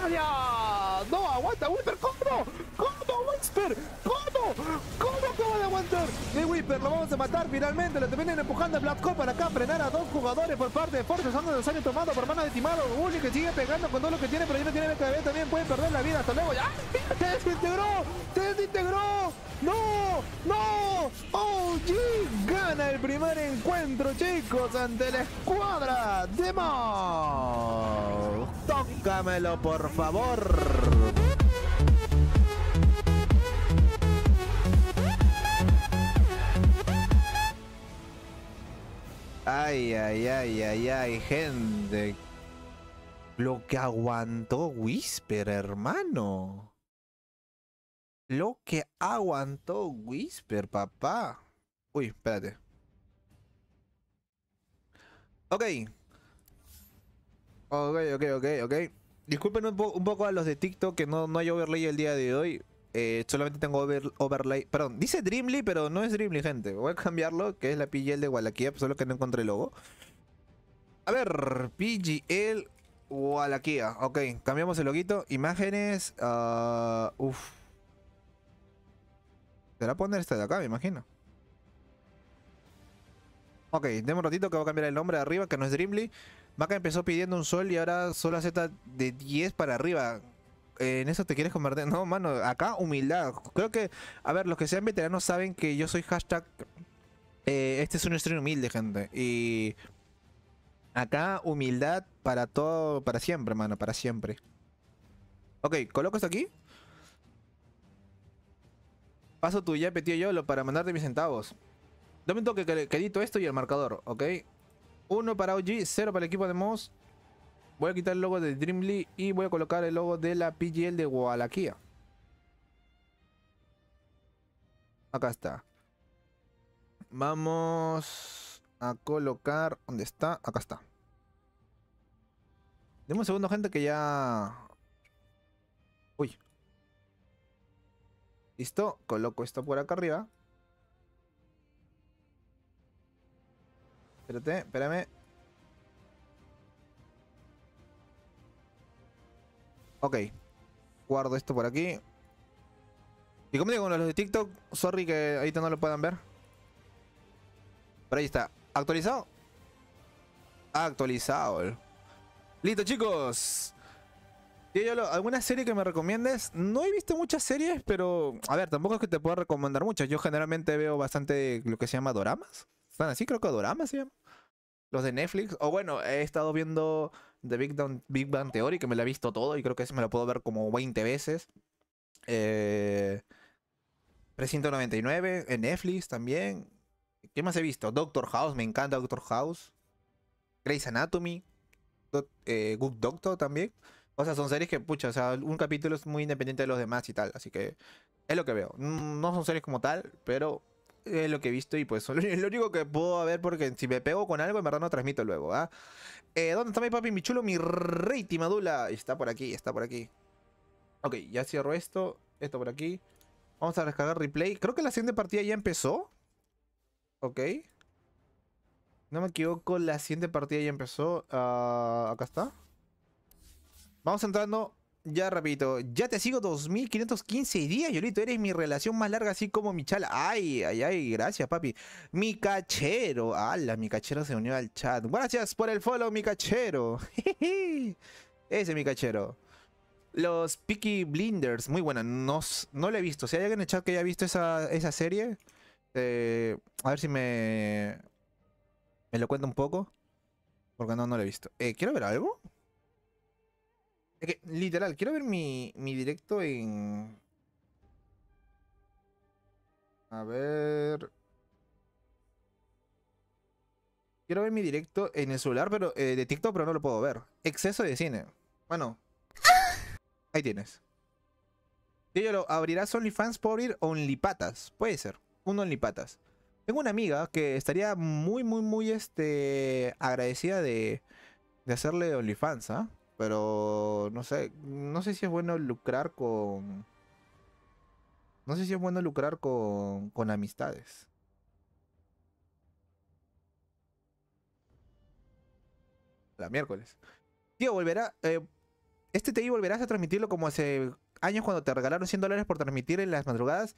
Ah, ¡No! ¡Aguanta, Whipper! ¿Cómo? ¿Cómo, Whisper? ¿Cómo? ¿Cómo acaba de aguantar? De Whipper, lo vamos a matar finalmente. Lo terminan empujando a Black Cop para acá. Frenar a dos jugadores por parte de Forza Usando los años tomado por mano de Timaro. Uli que sigue pegando con todo lo que tiene, pero ya no tiene BKB. También puede perder la vida. Hasta luego. ¡Ah! ¡Se desintegró! ¡Se desintegró! ¡No! ¡No! OG ¡Oh, gana el primer encuentro, chicos, ante la escuadra de Mo. Tócamelo por por favor. Ay, ay, ay, ay, ay, gente. Lo que aguantó Whisper, hermano. Lo que aguantó Whisper, papá. Uy, espérate. Ok. Ok, ok, ok, ok disculpen un, poco a los de TikTok que no, no hay overlay el día de hoy. Eh, solamente tengo overlay. Perdón, dice Dreamly, pero no es Dreamly, gente. Voy a cambiarlo, que es la PGL de Wallakiev, solo que no encontré el logo. A ver, PGL Wallachia. Ok, cambiamos el loguito. Imágenes. Uh, uf. Será poner esta de acá, me imagino. Ok, demos un ratito que voy a cambiar el nombre de arriba, que no es Dreamly. Maca empezó pidiendo un sol y ahora solo acepta de 10 para arriba. Eh, en eso te quieres convertir. No, mano, acá humildad. Creo que, a ver, los que sean veteranos saben que yo soy hashtag. Eh, este es un stream humilde, gente. Y acá humildad para todo, para siempre, mano, para siempre. Ok, coloco esto aquí. Paso tu ya, tío Yolo, para mandarte mis centavos. Dame un toque, edito esto y el marcador, ¿ok? 1 para OG, 0 para el equipo de Moss. Voy a quitar el logo de Dreamly y voy a colocar el logo de la PGL de Wallaquia. Acá está. Vamos a colocar... ¿Dónde está? Acá está. Demos un segundo, gente, que ya... Uy. Listo. Coloco esto por acá arriba. Espérate, espérame. Ok. Guardo esto por aquí. Y como digo, con los de TikTok, sorry que ahorita no lo puedan ver. Pero ahí está. ¿Actualizado? Actualizado. Listo, chicos. ¿Alguna serie que me recomiendes? No he visto muchas series, pero... A ver, tampoco es que te pueda recomendar muchas. Yo generalmente veo bastante lo que se llama doramas. Están así, creo que Dorama se Los de Netflix. O bueno, he estado viendo The Big, Bang Theory, que me lo he visto todo y creo que eso me lo puedo ver como 20 veces. Eh, 399 en Netflix también. ¿Qué más he visto? Doctor House, me encanta Doctor House. Grey's Anatomy. Eh, Good Doctor también. O sea, son series que, pucha, o sea, un capítulo es muy independiente de los demás y tal. Así que es lo que veo. Mm, no son series como tal, pero es lo que he visto y pues [LAUGHS] es lo único que puedo ver porque si me pego con algo en verdad no transmito luego, ¿ah? Eh, dónde está mi papi, mi chulo, mi rey Timadula? Está por aquí, está por aquí. Ok, ya cierro esto, esto por aquí. Vamos a descargar replay. Creo que la siguiente partida ya empezó. Ok. No me equivoco, la siguiente partida ya empezó. Ah, acá está. Vamos entrando ya repito, ya te sigo 2515 días, Yolito. Eres mi relación más larga, así como mi chala. Ay, ay, ay, gracias, papi. Mi cachero. Ala, mi cachero se unió al chat. Gracias por el follow, mi cachero. [LAUGHS] Ese es mi cachero. Los Peaky Blinders, muy buena. No, no la he visto. Si hay alguien en el chat que haya visto esa, serie, eh, a ver si me, me lo cuenta un poco. Porque no, no la he visto. Eh, ¿Quiero ver algo? literal, quiero ver mi, mi directo en... A ver... Quiero ver mi directo en el celular, pero eh, de TikTok, pero no lo puedo ver. Exceso de cine. Bueno. Ahí tienes. lo ¿abrirás OnlyFans por ir OnlyPatas? Puede ser. Un OnlyPatas. Tengo una amiga que estaría muy, muy, muy este, agradecida de, hacerle OnlyFans, ¿ah? Pero no sé, no sé si es bueno lucrar con... No sé si es bueno lucrar con, con amistades. La miércoles. Tío, volverá... Eh, este TI volverás a transmitirlo como hace años cuando te regalaron 100 dólares por transmitir en las madrugadas.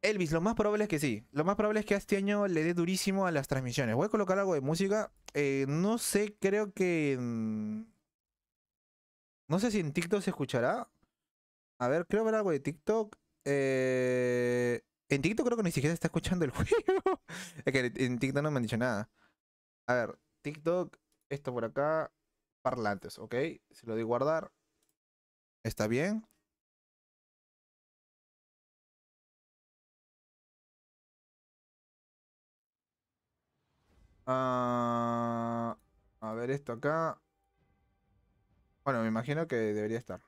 Elvis, lo más probable es que sí. Lo más probable es que este año le dé durísimo a las transmisiones. Voy a colocar algo de música. Eh, no sé, creo que... Mm, no sé si en TikTok se escuchará. A ver, creo ver algo de TikTok. Eh, en TikTok creo que ni siquiera está escuchando el [LAUGHS] juego. es que en TikTok no me han dicho nada. A ver, TikTok, esto por acá. Parlantes, ¿ok? Se lo doy guardar. Está bien. Ah, a ver esto acá. Bueno, me imagino que debería estar.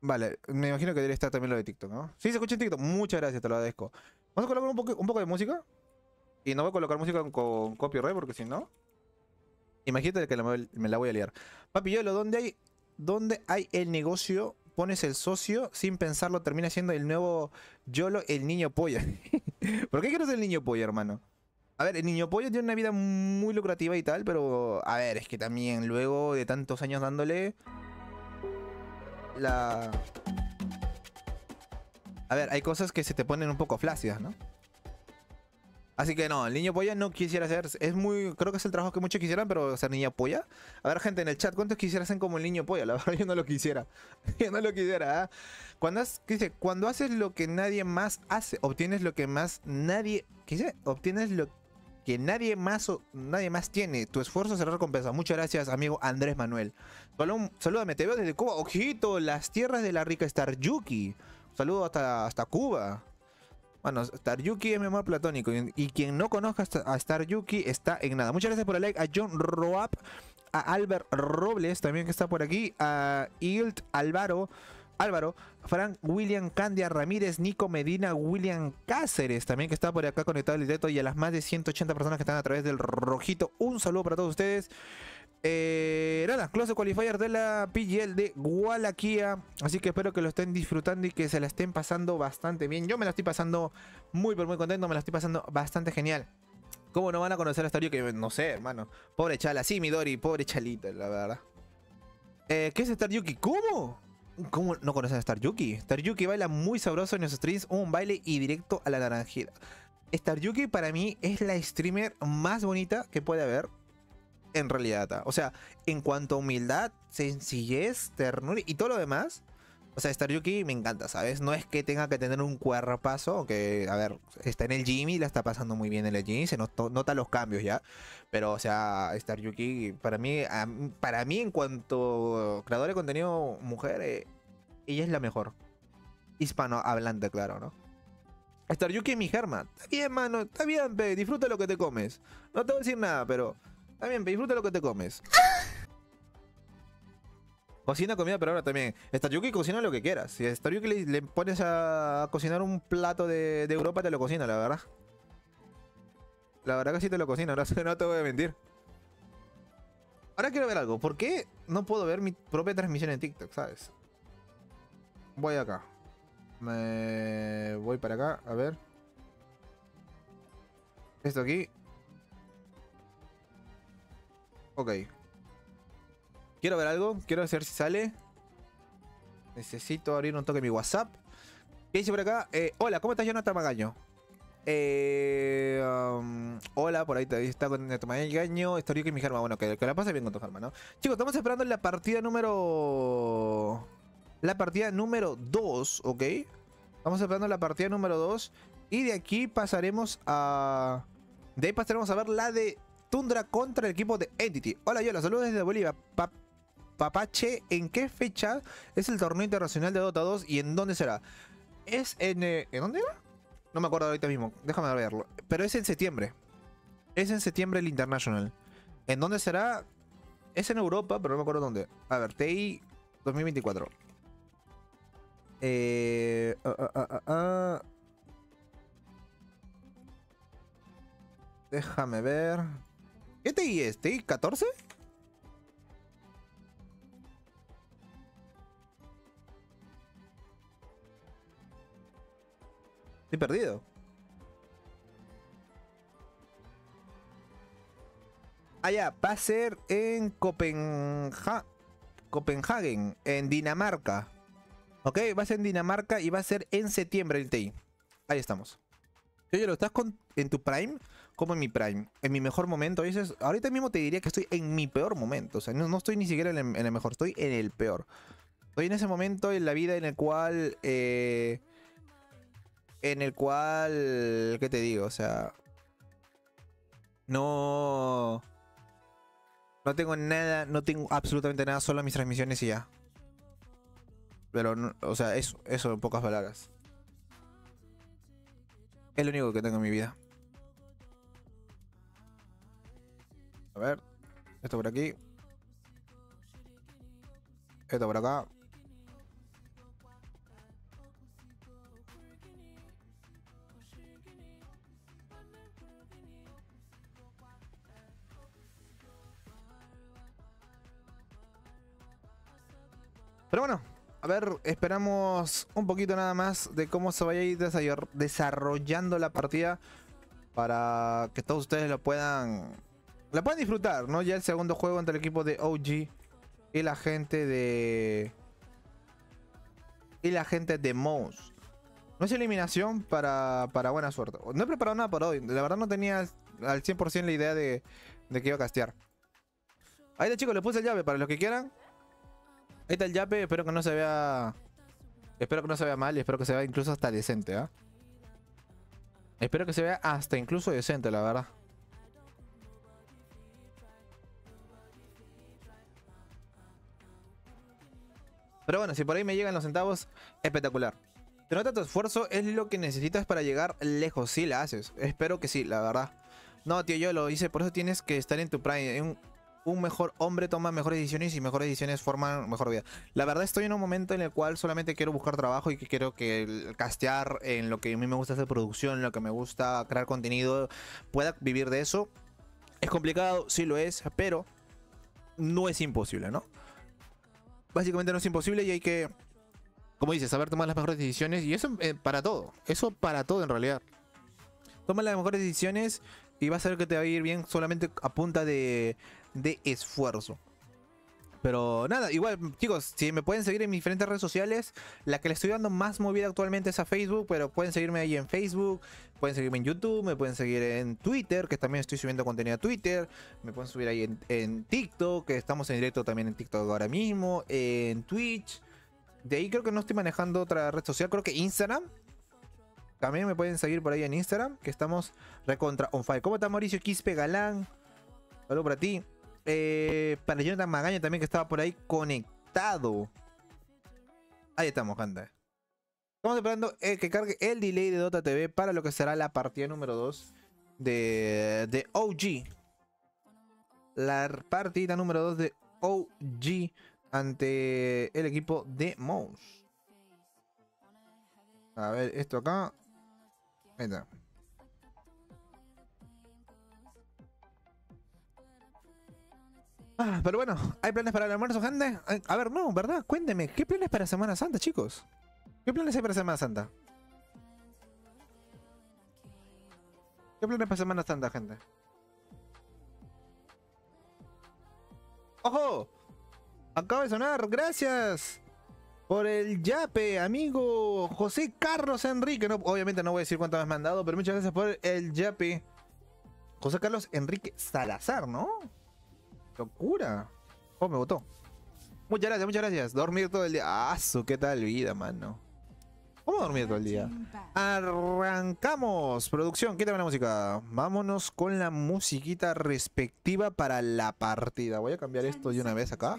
Vale, me imagino que debería estar también lo de TikTok, ¿no? Sí, se escucha en TikTok. Muchas gracias, te lo agradezco. Vamos a colocar un, poco, de música. Y no voy a colocar música con, copyright porque si no... Imagínate que me la voy a liar. Papi Yolo, ¿dónde hay, ¿dónde hay el negocio? Pones el socio sin pensarlo, termina siendo el nuevo Yolo, el niño polla. [LAUGHS] ¿Por qué quieres el niño polla, hermano? A ver, el niño pollo tiene una vida muy lucrativa y tal, pero a ver, es que también luego de tantos años dándole la A ver, hay cosas que se te ponen un poco flácidas, ¿no? Así que no, el niño polla no quisiera ser. Es muy. Creo que es el trabajo que muchos quisieran, pero ser niño polla. A ver, gente, en el chat, ¿cuántos quisieran ser como el niño polla? La [LAUGHS] verdad, yo no lo quisiera. [LAUGHS] Yo no lo quisiera, ¿eh? Cuando, has, dice, cuando haces lo que nadie más hace, obtienes lo que más nadie. ¿Qué dice? Obtienes lo que nadie más, nadie más tiene. Tu esfuerzo será recompensa. Muchas gracias, amigo Andrés Manuel. Saludame, salúdame, te veo desde Cuba. Ojito, las tierras de la rica Yuki Saludo hasta, hasta Cuba. Bueno, Star Yuki es mi amor platónico. Y, quien no conozca a Star Yuki está en nada. Muchas gracias por el like a John Roap, a Albert Robles, también que está por aquí, a Ilt Alvaro Álvaro, Frank, William Candia Ramírez, Nico Medina, William Cáceres, también que está por acá conectado el directo y a las más de 180 personas que están a través del rojito. Un saludo para todos ustedes. Eh, nada, Close Qualifier de la PGL de Gualaquía. Así que espero que lo estén disfrutando y que se la estén pasando bastante bien. Yo me la estoy pasando muy, pero muy contento. Me la estoy pasando bastante genial. ¿Cómo no van a conocer a Star Que no sé, hermano. Pobre Chala. Sí, Midori. Pobre Chalita, la verdad. Eh, ¿Qué es Star Yuki? ¿Cómo? ¿Cómo no conocen a Star Yuki? Star Yuki baila muy sabroso en los streams, un baile y directo a la naranjera. Star Yuki para mí es la streamer más bonita que puede haber en realidad. ¿ah? O sea, en cuanto a humildad, sencillez, ternura y todo lo demás, o sea, Star Yuki me encanta, ¿sabes? No es que tenga que tener un cuerpazo, Que, a ver, está en el Jimmy, la está pasando muy bien en el Jimmy, se nota los cambios ya. Pero, o sea, Star Yuki, para mí, para mí en cuanto creador de contenido mujer, eh, ella es la mejor. Hispano Hispanohablante, claro, ¿no? Star Yuki es mi germa. Está bien, mano, está bien, pe, disfruta lo que te comes. No te voy a decir nada, pero está bien, pe, disfruta lo que te comes. Cocina comida, pero ahora también. Yuki cocina lo que quieras. Si a Star le, le, pones a cocinar un plato de, de, Europa, te lo cocina, la verdad. La verdad que sí te lo cocina, ahora [LAUGHS] no te voy a mentir. Ahora quiero ver algo. ¿Por qué no puedo ver mi propia transmisión en TikTok, sabes? Voy acá. Me voy para acá, a ver. Esto aquí. Ok. Quiero ver algo, quiero ver si sale. Necesito abrir un toque mi WhatsApp. ¿Qué dice por acá? Eh, hola, ¿cómo estás, Jonathan Magaño? Eh, um, hola, por ahí está con el Magaño. aquí mi Germa. Bueno, que, la pase bien con tu Germa, ¿no? Chicos, estamos esperando la partida número. La partida número 2, ¿ok? Estamos esperando la partida número 2. Y de aquí pasaremos a. De ahí pasaremos a ver la de Tundra contra el equipo de Entity. Hola, yo los saludos desde Bolivia. Papache, ¿en qué fecha es el torneo internacional de Dota 2 y en dónde será? Es en... Eh, ¿En dónde era? No me acuerdo ahorita mismo, déjame verlo. Pero es en septiembre. Es en septiembre el International. ¿En dónde será? Es en Europa, pero no me acuerdo dónde. A ver, TI 2024. Eh, ah, ah, ah, Déjame ver. ¿Qué TI es? ¿TI 14? Estoy perdido. Ah, ya, va a ser en Copenhagen, en Dinamarca. Ok, va a ser en Dinamarca y va a ser en septiembre el TI. Ahí estamos. Oye, ¿lo estás en tu Prime? Como en mi Prime. En mi mejor momento. ahorita mismo te diría que estoy en mi peor momento. O sea, no, estoy ni siquiera en el, mejor, estoy en el peor. Estoy en ese momento en la vida en el cual eh, en el cual, ¿qué te digo? O sea, no... No tengo nada, no tengo absolutamente nada, solo mis transmisiones y ya. Pero, o sea, eso, eso en pocas palabras. Es lo único que tengo en mi vida. A ver, esto por aquí. Esto por acá. Pero bueno, a ver, esperamos un poquito nada más de cómo se vaya a ir desarrollando la partida para que todos ustedes lo puedan la puedan disfrutar, ¿no? Ya el segundo juego entre el equipo de OG y la gente de y la gente de Mouse. No es eliminación para, para buena suerte. No he preparado nada para hoy. La verdad no tenía al 100% la idea de, de que iba a castear. Ahí está chicos, le puse llave para los que quieran. Ahí está el yape, espero que no se vea... Espero que no se vea mal y espero que se vea incluso hasta decente, ¿ah? Espero que se vea hasta incluso decente, la verdad. Pero bueno, si por ahí me llegan los centavos, espectacular. Te nota tu esfuerzo, es lo que necesitas para llegar lejos. sí, la haces. Espero que sí, la verdad. No, tío, yo lo hice. Por eso tienes que estar en tu prime un mejor hombre toma mejores decisiones y mejores decisiones forman mejor vida. La verdad estoy en un momento en el cual solamente quiero buscar trabajo y que quiero que el castear en lo que a mí me gusta hacer producción, en lo que me gusta crear contenido, pueda vivir de eso. Es complicado, sí lo es, pero no es imposible, ¿no? Básicamente no es imposible y hay que, como dices, saber tomar las mejores decisiones y eso eh, para todo, eso para todo en realidad. Toma las mejores decisiones y vas a ver que te va a ir bien solamente a punta de, de esfuerzo. Pero nada, igual chicos, si me pueden seguir en mis diferentes redes sociales, la que le estoy dando más movida actualmente es a Facebook, pero pueden seguirme ahí en Facebook, pueden seguirme en YouTube, me pueden seguir en Twitter, que también estoy subiendo contenido a Twitter, me pueden subir ahí en, TikTok, que estamos en directo también en TikTok ahora mismo, en Twitch. De ahí creo que no estoy manejando otra red social, creo que Instagram. También me pueden seguir por ahí en Instagram, que estamos recontra on fire. ¿Cómo está Mauricio Quispe Galán? Saludos para ti eh, para Jonathan Magaña también que estaba por ahí conectado. Ahí estamos, gente. Estamos esperando eh, que cargue el delay de Dota TV para lo que será la partida número 2 de, de OG. La partida número 2 de OG ante el equipo de Mouse. A ver, esto acá. Ah, pero bueno, ¿hay planes para el almuerzo, gente? A ver, no, ¿verdad? Cuénteme, ¿qué planes para Semana Santa, chicos? ¿Qué planes hay para Semana Santa? ¿Qué planes para Semana Santa, gente? ¡Ojo! Acaba de sonar, gracias por el yape, amigo José Carlos Enrique. obviamente no voy a decir cuánto me has mandado, pero muchas gracias por el yape. José Carlos Enrique Salazar, ¿no? Locura. Oh, me votó. Muchas gracias, muchas gracias. Dormir todo el día. su qué tal vida, mano! ¿Cómo dormir todo el día? Arrancamos. Producción, quítame la música. Vámonos con la musiquita respectiva para la partida. Voy a cambiar esto de una vez acá.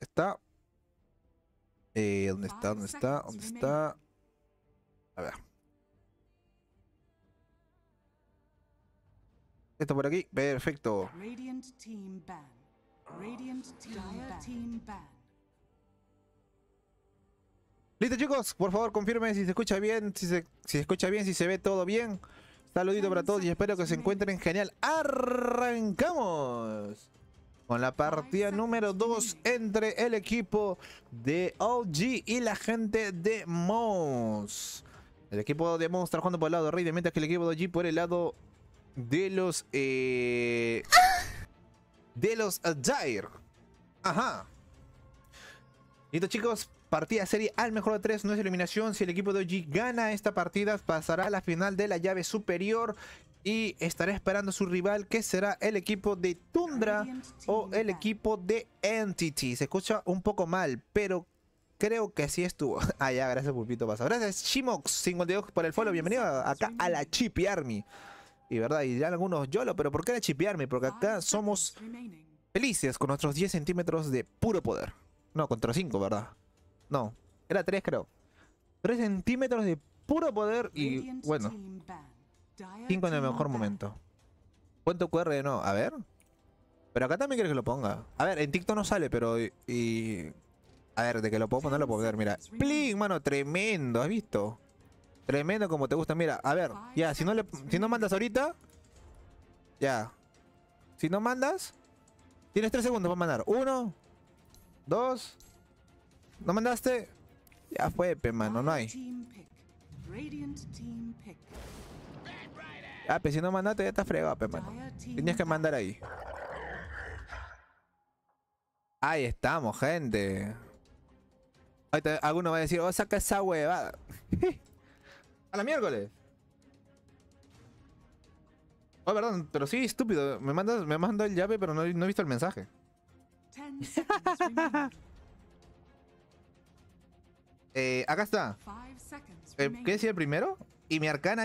Está. Eh, ¿Dónde está? ¿Dónde está? ¿Dónde está? A ver. Esto por aquí, perfecto. Radiant Listo chicos, por favor confirmen si se escucha bien, si se, escucha bien, si se ve todo bien. Saludito para todos y espero que se encuentren genial. Arrancamos con la partida número 2 entre el equipo de OG y la gente de Mouse. El equipo de está trabajando por el lado de Rey, mientras que el equipo de OG por el lado de los. Eh, de los Jair, Ajá. Listo, chicos. Partida serie al mejor de tres, no es eliminación. Si el equipo de OG gana esta partida, pasará a la final de la llave superior y estará esperando a su rival que será el equipo de Tundra o el equipo de Entity. Se escucha un poco mal, pero creo que así estuvo. [LAUGHS] ah, ya, gracias Pulpito Gracias Shimox52 por el follow. Bienvenido acá a la Chipi Army. Y verdad, y dirán algunos, YOLO, pero ¿por qué era chipearme? Porque acá somos felices con nuestros 10 centímetros de puro poder. No, contra 5, ¿verdad? No, era 3 creo. 3 centímetros de puro poder y bueno. 5 en el mejor momento. ¿Cuánto QR? No, a ver. Pero acá también quieres que lo ponga. A ver, en TikTok no sale, pero... Y... A ver, de que lo puedo poner, lo puedo ver mira. ¡Plin, Mano, tremendo, ¿has visto? Tremendo como te gusta. Mira, a ver. Ya, si no, si no mandas ahorita. Ya. Si no mandas. Tienes tres segundos para mandar. Uno. Dos. ¿No mandaste? Ya fue, pe, mano. No hay. Ah, pero si no mandaste ya está fregado, pe, mano. Tenías que mandar ahí. Ahí estamos, gente. Ahí, alguno va a decir, oh, saca esa huevada. [LAUGHS] la miércoles! Oh, perdón, pero sí, estúpido. Me manda me manda el llave, pero no, no he visto el mensaje. [LAUGHS] eh, acá está. Eh, ¿Qué decía el primero? Y mi arcana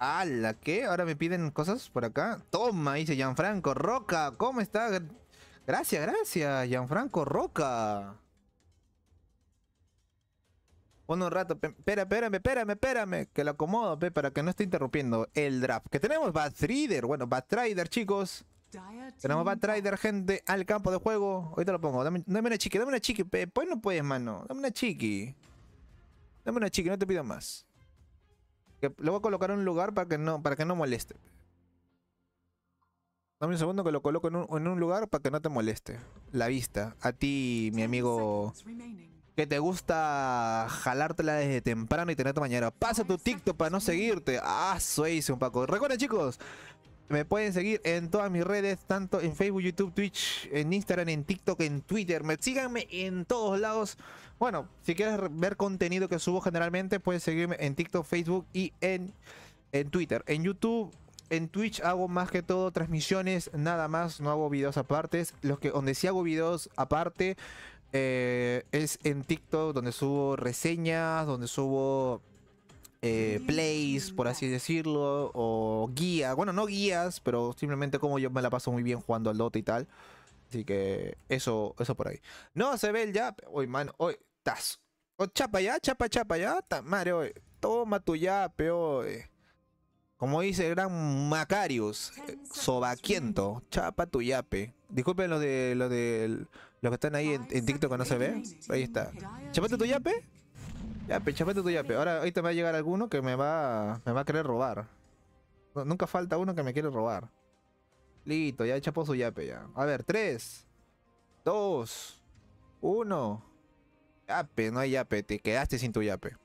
a la ¿Qué? Ahora me piden cosas por acá. Toma, dice Gianfranco Roca. ¿Cómo está? Gracias, gracias, Gianfranco Roca un rato, espérame, espérame, espérame, espérame, que lo acomodo, pe, para que no esté interrumpiendo el draft. Que tenemos Batrider, bueno, Batrider, chicos. Tenemos Batrider, gente, al campo de juego. Ahorita lo pongo, dame, una chiqui, dame una chiqui, pe. Pues no puedes, mano, dame una chiqui. Dame una chiqui, no te pido más. lo voy a colocar en un lugar para que no, para que no moleste. Dame un segundo que lo coloco en un lugar para que no te moleste. La vista. A ti, mi amigo que te gusta jalártela desde temprano y tu mañana. Pasa tu TikTok para no seguirte. Ah, soy un Paco. Recuerden, chicos, me pueden seguir en todas mis redes, tanto en Facebook, YouTube, Twitch, en Instagram, en TikTok, en Twitter. Me, síganme en todos lados. Bueno, si quieres ver contenido que subo generalmente, puedes seguirme en TikTok, Facebook y en, en Twitter. En YouTube. En Twitch hago más que todo transmisiones, nada más, no hago videos aparte Los que donde sí hago videos aparte eh, es en TikTok donde subo reseñas, donde subo eh, plays, por así decirlo, o guía. Bueno, no guías, pero simplemente como yo me la paso muy bien jugando al Dota y tal. Así que eso, eso por ahí. No, se ve el ya. Hoy, mano, hoy, estás. O oh, chapa ya, chapa, chapa ya, mario, hoy. Toma tu yape Como dice el gran Macarius, eh, sobaquiento, chapa tu yape. Disculpen lo de, lo del los que están ahí en, TikTok no se ven Ahí está. Chapate tu yape. Yape, chapate tu yape. Ahora ahorita va a llegar alguno que me va, me va a querer robar. nunca falta uno que me quiere robar. Listo, ya chapó su yape ya. A ver, tres Dos Uno Yape, no hay yape. Te quedaste sin tu yape.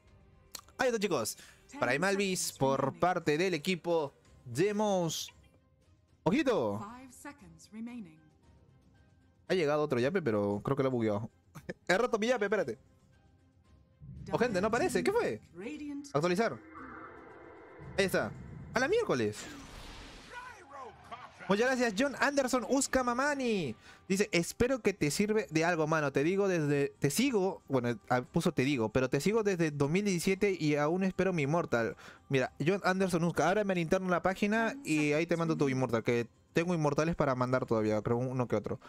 Ahí está, chicos. Para Malvis por parte del equipo Demos. ¡Ojito! Ha llegado otro yape, pero creo que lo ha bugueado. [LAUGHS] He roto mi yape, espérate. oh, gente, no aparece. ¿Qué fue? Actualizar. Ahí está. A la miércoles. Muchas gracias, John Anderson busca Mamani. Dice, espero que te sirve de algo, mano. Te digo desde... Te sigo... Bueno, ah, puso te digo, pero te sigo desde 2017 y aún espero mi Immortal. Mira, John Anderson Uska, ahora me interno la página y ahí te mando tu inmortal, que tengo Inmortales para mandar todavía, creo uno que otro.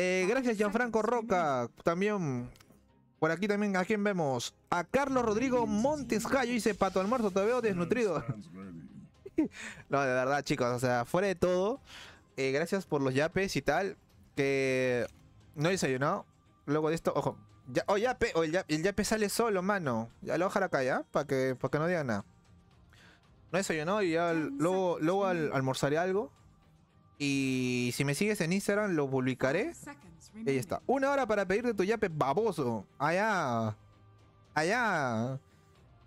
Eh, gracias, Gianfranco Roca. También, por aquí también, ¿a quién vemos? A Carlos Rodrigo Montes y Dice, pato almuerzo, te veo desnutrido. [LAUGHS] no, de verdad, chicos, o sea, fuera de todo, eh, gracias por los yapes y tal. Que no he desayunado. Luego de esto, ojo. Ya, o oh, yape, oh, el, yape, sale solo, mano. Ya lo voy a acá, ¿ya? Para que, que no diga nada. No desayunado y luego, luego al, almorzaré algo. Y si me sigues en Instagram, lo publicaré. Ahí está. Una hora para pedirte tu yape baboso. Allá. Allá.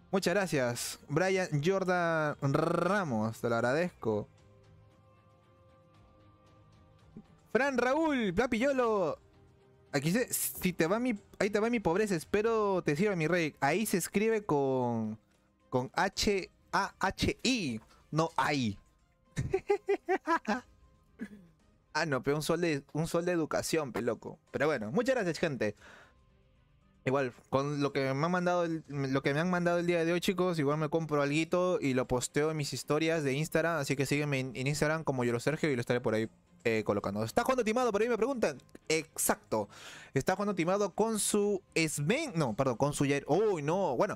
Muchas gracias. Brian Jordan Ramos, te lo agradezco. Fran Raúl, Yolo. Aquí se, si te va mi, ahí te va mi pobreza, espero te sirva mi rey. Ahí se escribe con con H A H I, no hay. [LAUGHS] Ah, no, pero un sol de, un sol de educación, peloco. Pero bueno, muchas gracias, gente. Igual, con lo que me han mandado el, lo que me han mandado el día de hoy, chicos, igual me compro algo y lo posteo en mis historias de Instagram, así que sígueme en, Instagram como yo lo Sergio y lo estaré por ahí eh, colocando. ¿Está jugando timado? Por ahí me preguntan. Exacto. Está jugando timado con su Sven. No, perdón, con su Jair. Uy, no. Bueno,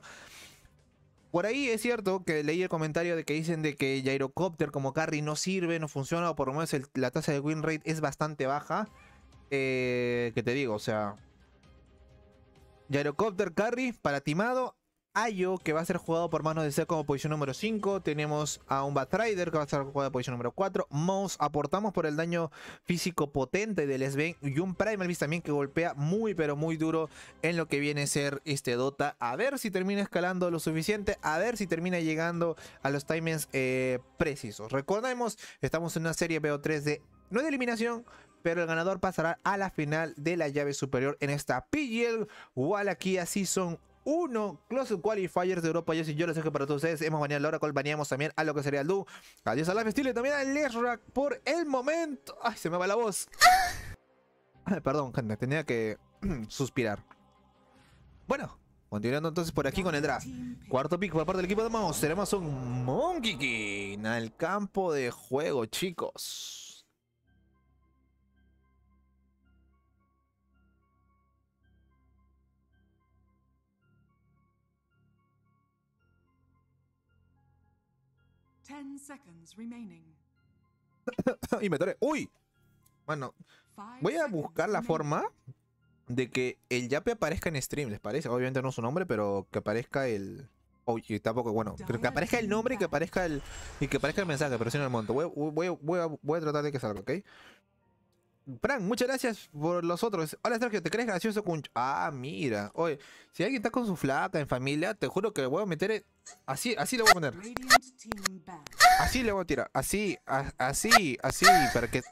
por ahí es cierto que leí el comentario de que dicen de que Gyrocopter como carry no sirve, no funciona, o por lo menos la tasa de win rate es bastante baja. Eh, que te digo, o sea. Gyrocopter carry para timado Ayo, que va a ser jugado por manos de ser como posición número 5. Tenemos a un Batrider, que va a ser jugado de posición número 4. Mouse, aportamos por el daño físico potente del Sven. Y un Primal Beast también que golpea muy, pero muy duro en lo que viene a ser este Dota. A ver si termina escalando lo suficiente. A ver si termina llegando a los timings eh, precisos. Recordemos, estamos en una serie BO3 de... No de eliminación, pero el ganador pasará a la final de la llave superior en esta PGL Wallachia Season 1 Close Qualifiers de Europa. Yo, sí yo los dejo para todos ustedes. Hemos bañado la hora, cual también a lo que sería el Du. Adiós a la y también a rack por el momento. Ay, se me va la voz. Ah. perdón, gente, tenía que [CLEARS THROAT] suspirar. Bueno, Continuando entonces por aquí con el draft. Cuarto pick por parte del equipo de Mouse. Seremos un Monkey King al campo de juego, chicos. seconds [COUGHS] y me toré. ¡Uy! Bueno, voy a buscar la forma de que el Yape aparezca en stream, ¿les parece? Obviamente no su nombre, pero que aparezca el... Oye, tampoco, bueno, Pero que aparezca el nombre y que aparezca el, y que aparezca el mensaje, pero si no el monto. Voy, voy, a, voy a tratar de que salga, ¿ok? Fran, muchas gracias por los otros. Hola Sergio, ¿te crees gracioso con... Ah, mira. Oye, si alguien está con su flaca en familia, te juro que le voy a meter... E-, así, así le voy a poner. Así le voy a tirar. Así, así, así. Para que,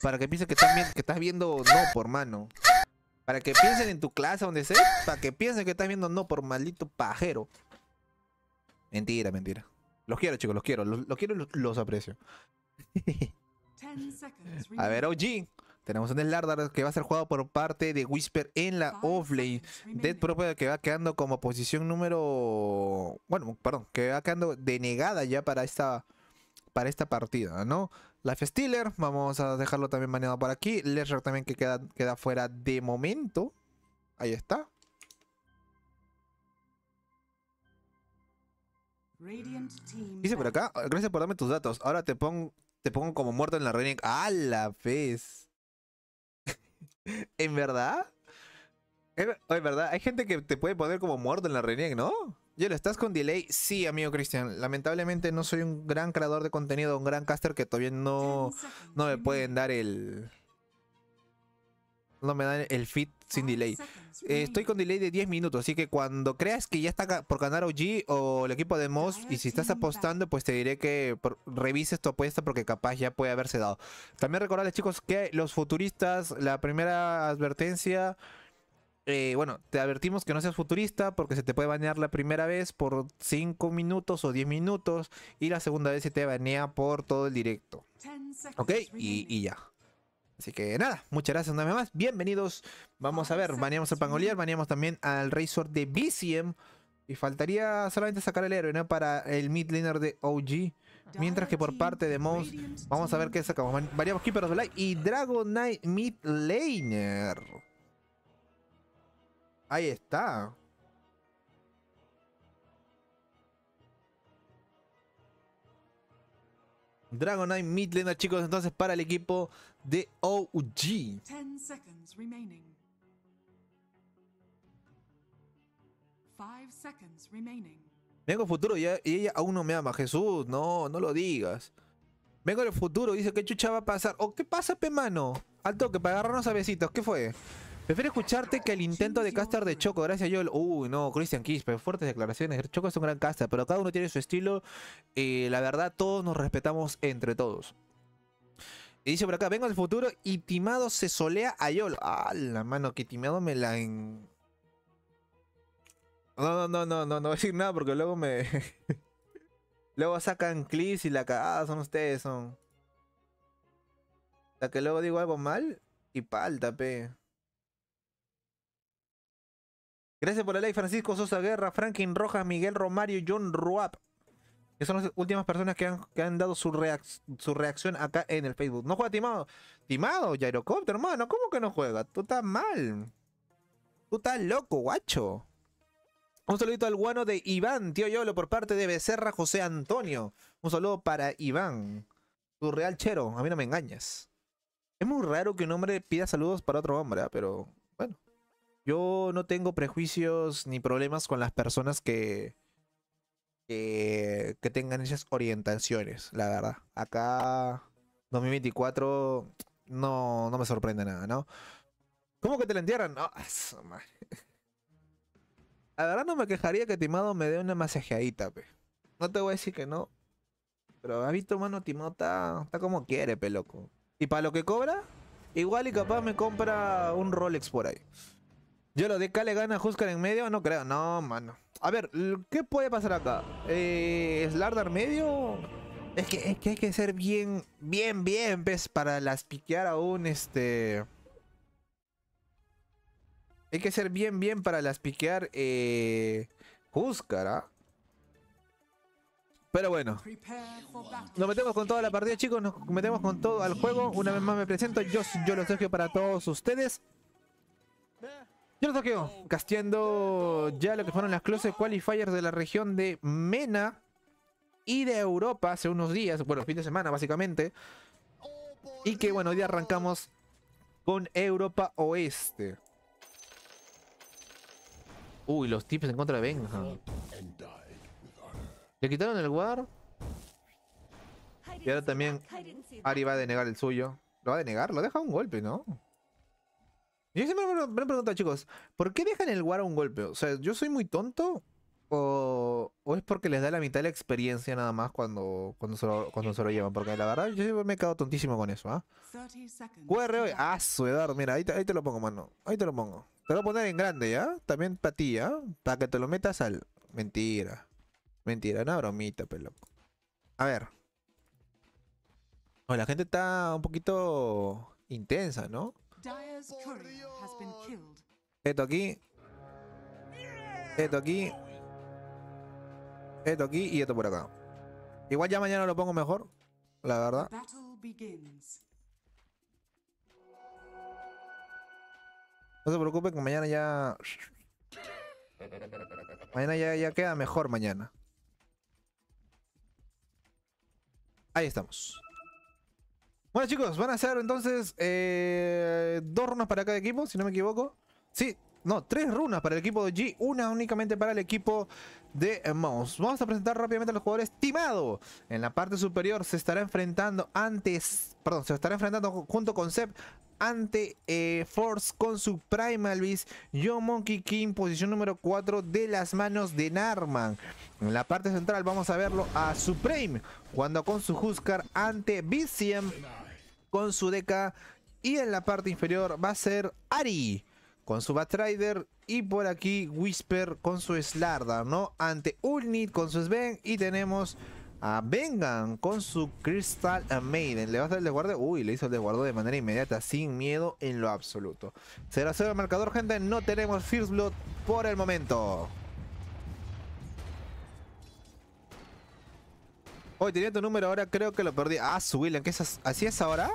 para que piensen que, estás viendo no por mano. Para que piensen en tu clase, donde sea. Para que piensen que estás viendo no por maldito pajero. Mentira, mentira. Los quiero, chicos, los quiero. Los, quiero y los aprecio. [LAUGHS] A ver, OG. Tenemos un Slardar que va a ser jugado por parte de Whisper en la offlane. Dead Propio que va quedando como posición número... Bueno, perdón, que va quedando denegada ya para esta, para esta partida, ¿no? Life Stealer, vamos a dejarlo también manejado por aquí. Ledger también que queda, queda fuera de momento. Ahí está. Dice por acá, gracias por darme tus datos. Ahora te pongo, te pongo como muerto en la running ¡A la vez! [LAUGHS] ¿En verdad? En verdad, hay gente que te puede poner como muerto en la Reneg, ¿no? Yo lo ¿estás con delay? Sí, amigo Cristian. Lamentablemente no soy un gran creador de contenido, un gran caster que todavía no, no me pueden dar el, no me dan el feed sin ah, eh, delay. estoy con delay de 10 minutos, así que cuando creas que ya está por ganar OG o el equipo de Moss, y si estás apostando, pues te diré que revises tu apuesta porque capaz ya puede haberse dado. También recordarles, chicos, que los futuristas, la primera advertencia. Eh, bueno, te advertimos que no seas futurista porque se te puede banear la primera vez por 5 minutos o 10 minutos y la segunda vez se te banea por todo el directo. ¿Ok? y ya. Así que nada, muchas gracias una vez más. Bienvenidos. Vamos a ver, baneamos al Pangolier, baneamos también al Razor de BCM. Y faltaría solamente sacar el héroe, ¿no? Para el mid laner de OG. Mientras que por parte de Mouse, vamos a ver qué sacamos. Variamos Keeper of the Light y Dragonite mid laner. Ahí está. Dragonite Midlander, chicos, entonces para el equipo de OG. Vengo al futuro y ella aún no me ama. Jesús, no, no lo digas. Vengo al futuro, dice que chucha va a pasar. ¿O qué pasa, pe mano? Al toque, para agarrarnos a besitos, ¿qué fue? Prefiero escucharte que el intento de caster de Choco. Gracias, YOLO. Uy, no, Christian Quispe fuertes declaraciones. Choco es un gran caster, pero cada uno tiene su estilo. Y eh, la verdad, todos nos respetamos entre todos. Y dice por acá, vengo del futuro y Timado se solea a Yolo. Ah, la mano, que Timado me la... En... No, no, no, no, no, no voy a decir nada porque luego me... [LAUGHS] luego sacan clips y la cagada ah, son ustedes, son... La que luego digo algo mal y palta, pe. Gracias por el like, Francisco Sosa Guerra, Franklin Rojas, Miguel Romario, John Ruap. Que son las últimas personas que han, dado su, reacción acá en el Facebook. No juega timado. Timado, Gyrocopter, hermano. ¿Cómo que no juega? Tú estás mal. Tú estás loco, guacho. Un saludito al guano de Iván, tío Yolo, por parte de Becerra José Antonio. Un saludo para Iván. Tu real chero, a mí no me engañas. Es muy raro que un hombre pida saludos para otro hombre, ¿ah? pero bueno. Yo no tengo prejuicios ni problemas con las personas que, que, tengan esas orientaciones, la verdad. Acá 2024 no, no me sorprende nada, ¿no? ¿Cómo que te la entierran? No, ah, [LAUGHS] La verdad no me quejaría que Timado me dé una masajeadita, pe. No te voy a decir que no. Pero has visto, mano, Timado está, está como quiere, pe, loco. Y para lo que cobra, igual y capaz me compra un Rolex por ahí. Yo lo de le gana a Huskar en medio, no creo, no, mano. A ver, ¿qué puede pasar acá? Eh, ¿Slardar medio? Es que, hay que ser bien, bien, bien, ¿ves? Pues, para las piquear aún, este... Hay que ser bien, bien para las piquear, eh... ¿ah? Pero bueno, nos metemos con toda la partida, chicos. Nos metemos con todo al juego. Una vez más me presento. Yo, yo los dejo para todos ustedes. Yo lo toqueo, casteando ya lo que fueron las closes qualifiers de la región de Mena y de Europa hace unos días, bueno, fin de semana básicamente. Y que bueno, hoy día arrancamos con Europa Oeste. Uy, los tips en contra de Benja. Le quitaron el war. Y ahora también Ari va a denegar el suyo. Lo va a denegar, lo deja un golpe, ¿no? Yo siempre me, pregunto, chicos, ¿por qué dejan el War a un golpe? O sea, ¿yo soy muy tonto? O, es porque les da la mitad de la experiencia nada más cuando, cuando, se, lo, cuando se llevan? Porque la verdad, yo siempre me he quedado tontísimo con eso, ¿ah? Ah, su edad, mira, ahí te, lo pongo, mano. Ahí te lo pongo. Te lo voy a poner en grande, ¿ya? También para ti, ¿ah? Para que te lo metas al. Mentira. Mentira, una bromita, peloco. A ver. la gente está un poquito intensa, ¿no? Oh, esto aquí. Esto aquí. Esto aquí y esto por acá. Igual ya mañana lo pongo mejor, la verdad. No se preocupen que mañana ya... Mañana ya, ya queda mejor mañana. Ahí estamos. Bueno chicos, van a ser entonces eh, dos runas para cada equipo, si no me equivoco. Sí, no, tres runas para el equipo de G, una únicamente para el equipo de Mouse. Vamos a presentar rápidamente a los jugadores. Timado, en la parte superior se estará enfrentando antes, perdón, se estará enfrentando junto con Seb ante eh, Force con su Beast. yo Monkey King, posición número 4 de las manos de Narman. En la parte central vamos a verlo a Supreme Cuando con su Huskar ante Vicium con su Deca. Y en la parte inferior va a ser Ari con su Batrider. Y por aquí Whisper con su Slarda, ¿no? Ante Ulnit con su Sven. Y tenemos Ah, vengan con su Crystal Maiden. Le vas a dar el desguardo. Uy, le hizo el desguardo de manera inmediata, sin miedo en lo absoluto. Será cero el marcador, gente. No tenemos First Blood por el momento. Hoy tenía tu número ahora, creo que lo perdí. Ah, su William, ¿qué es así es ahora?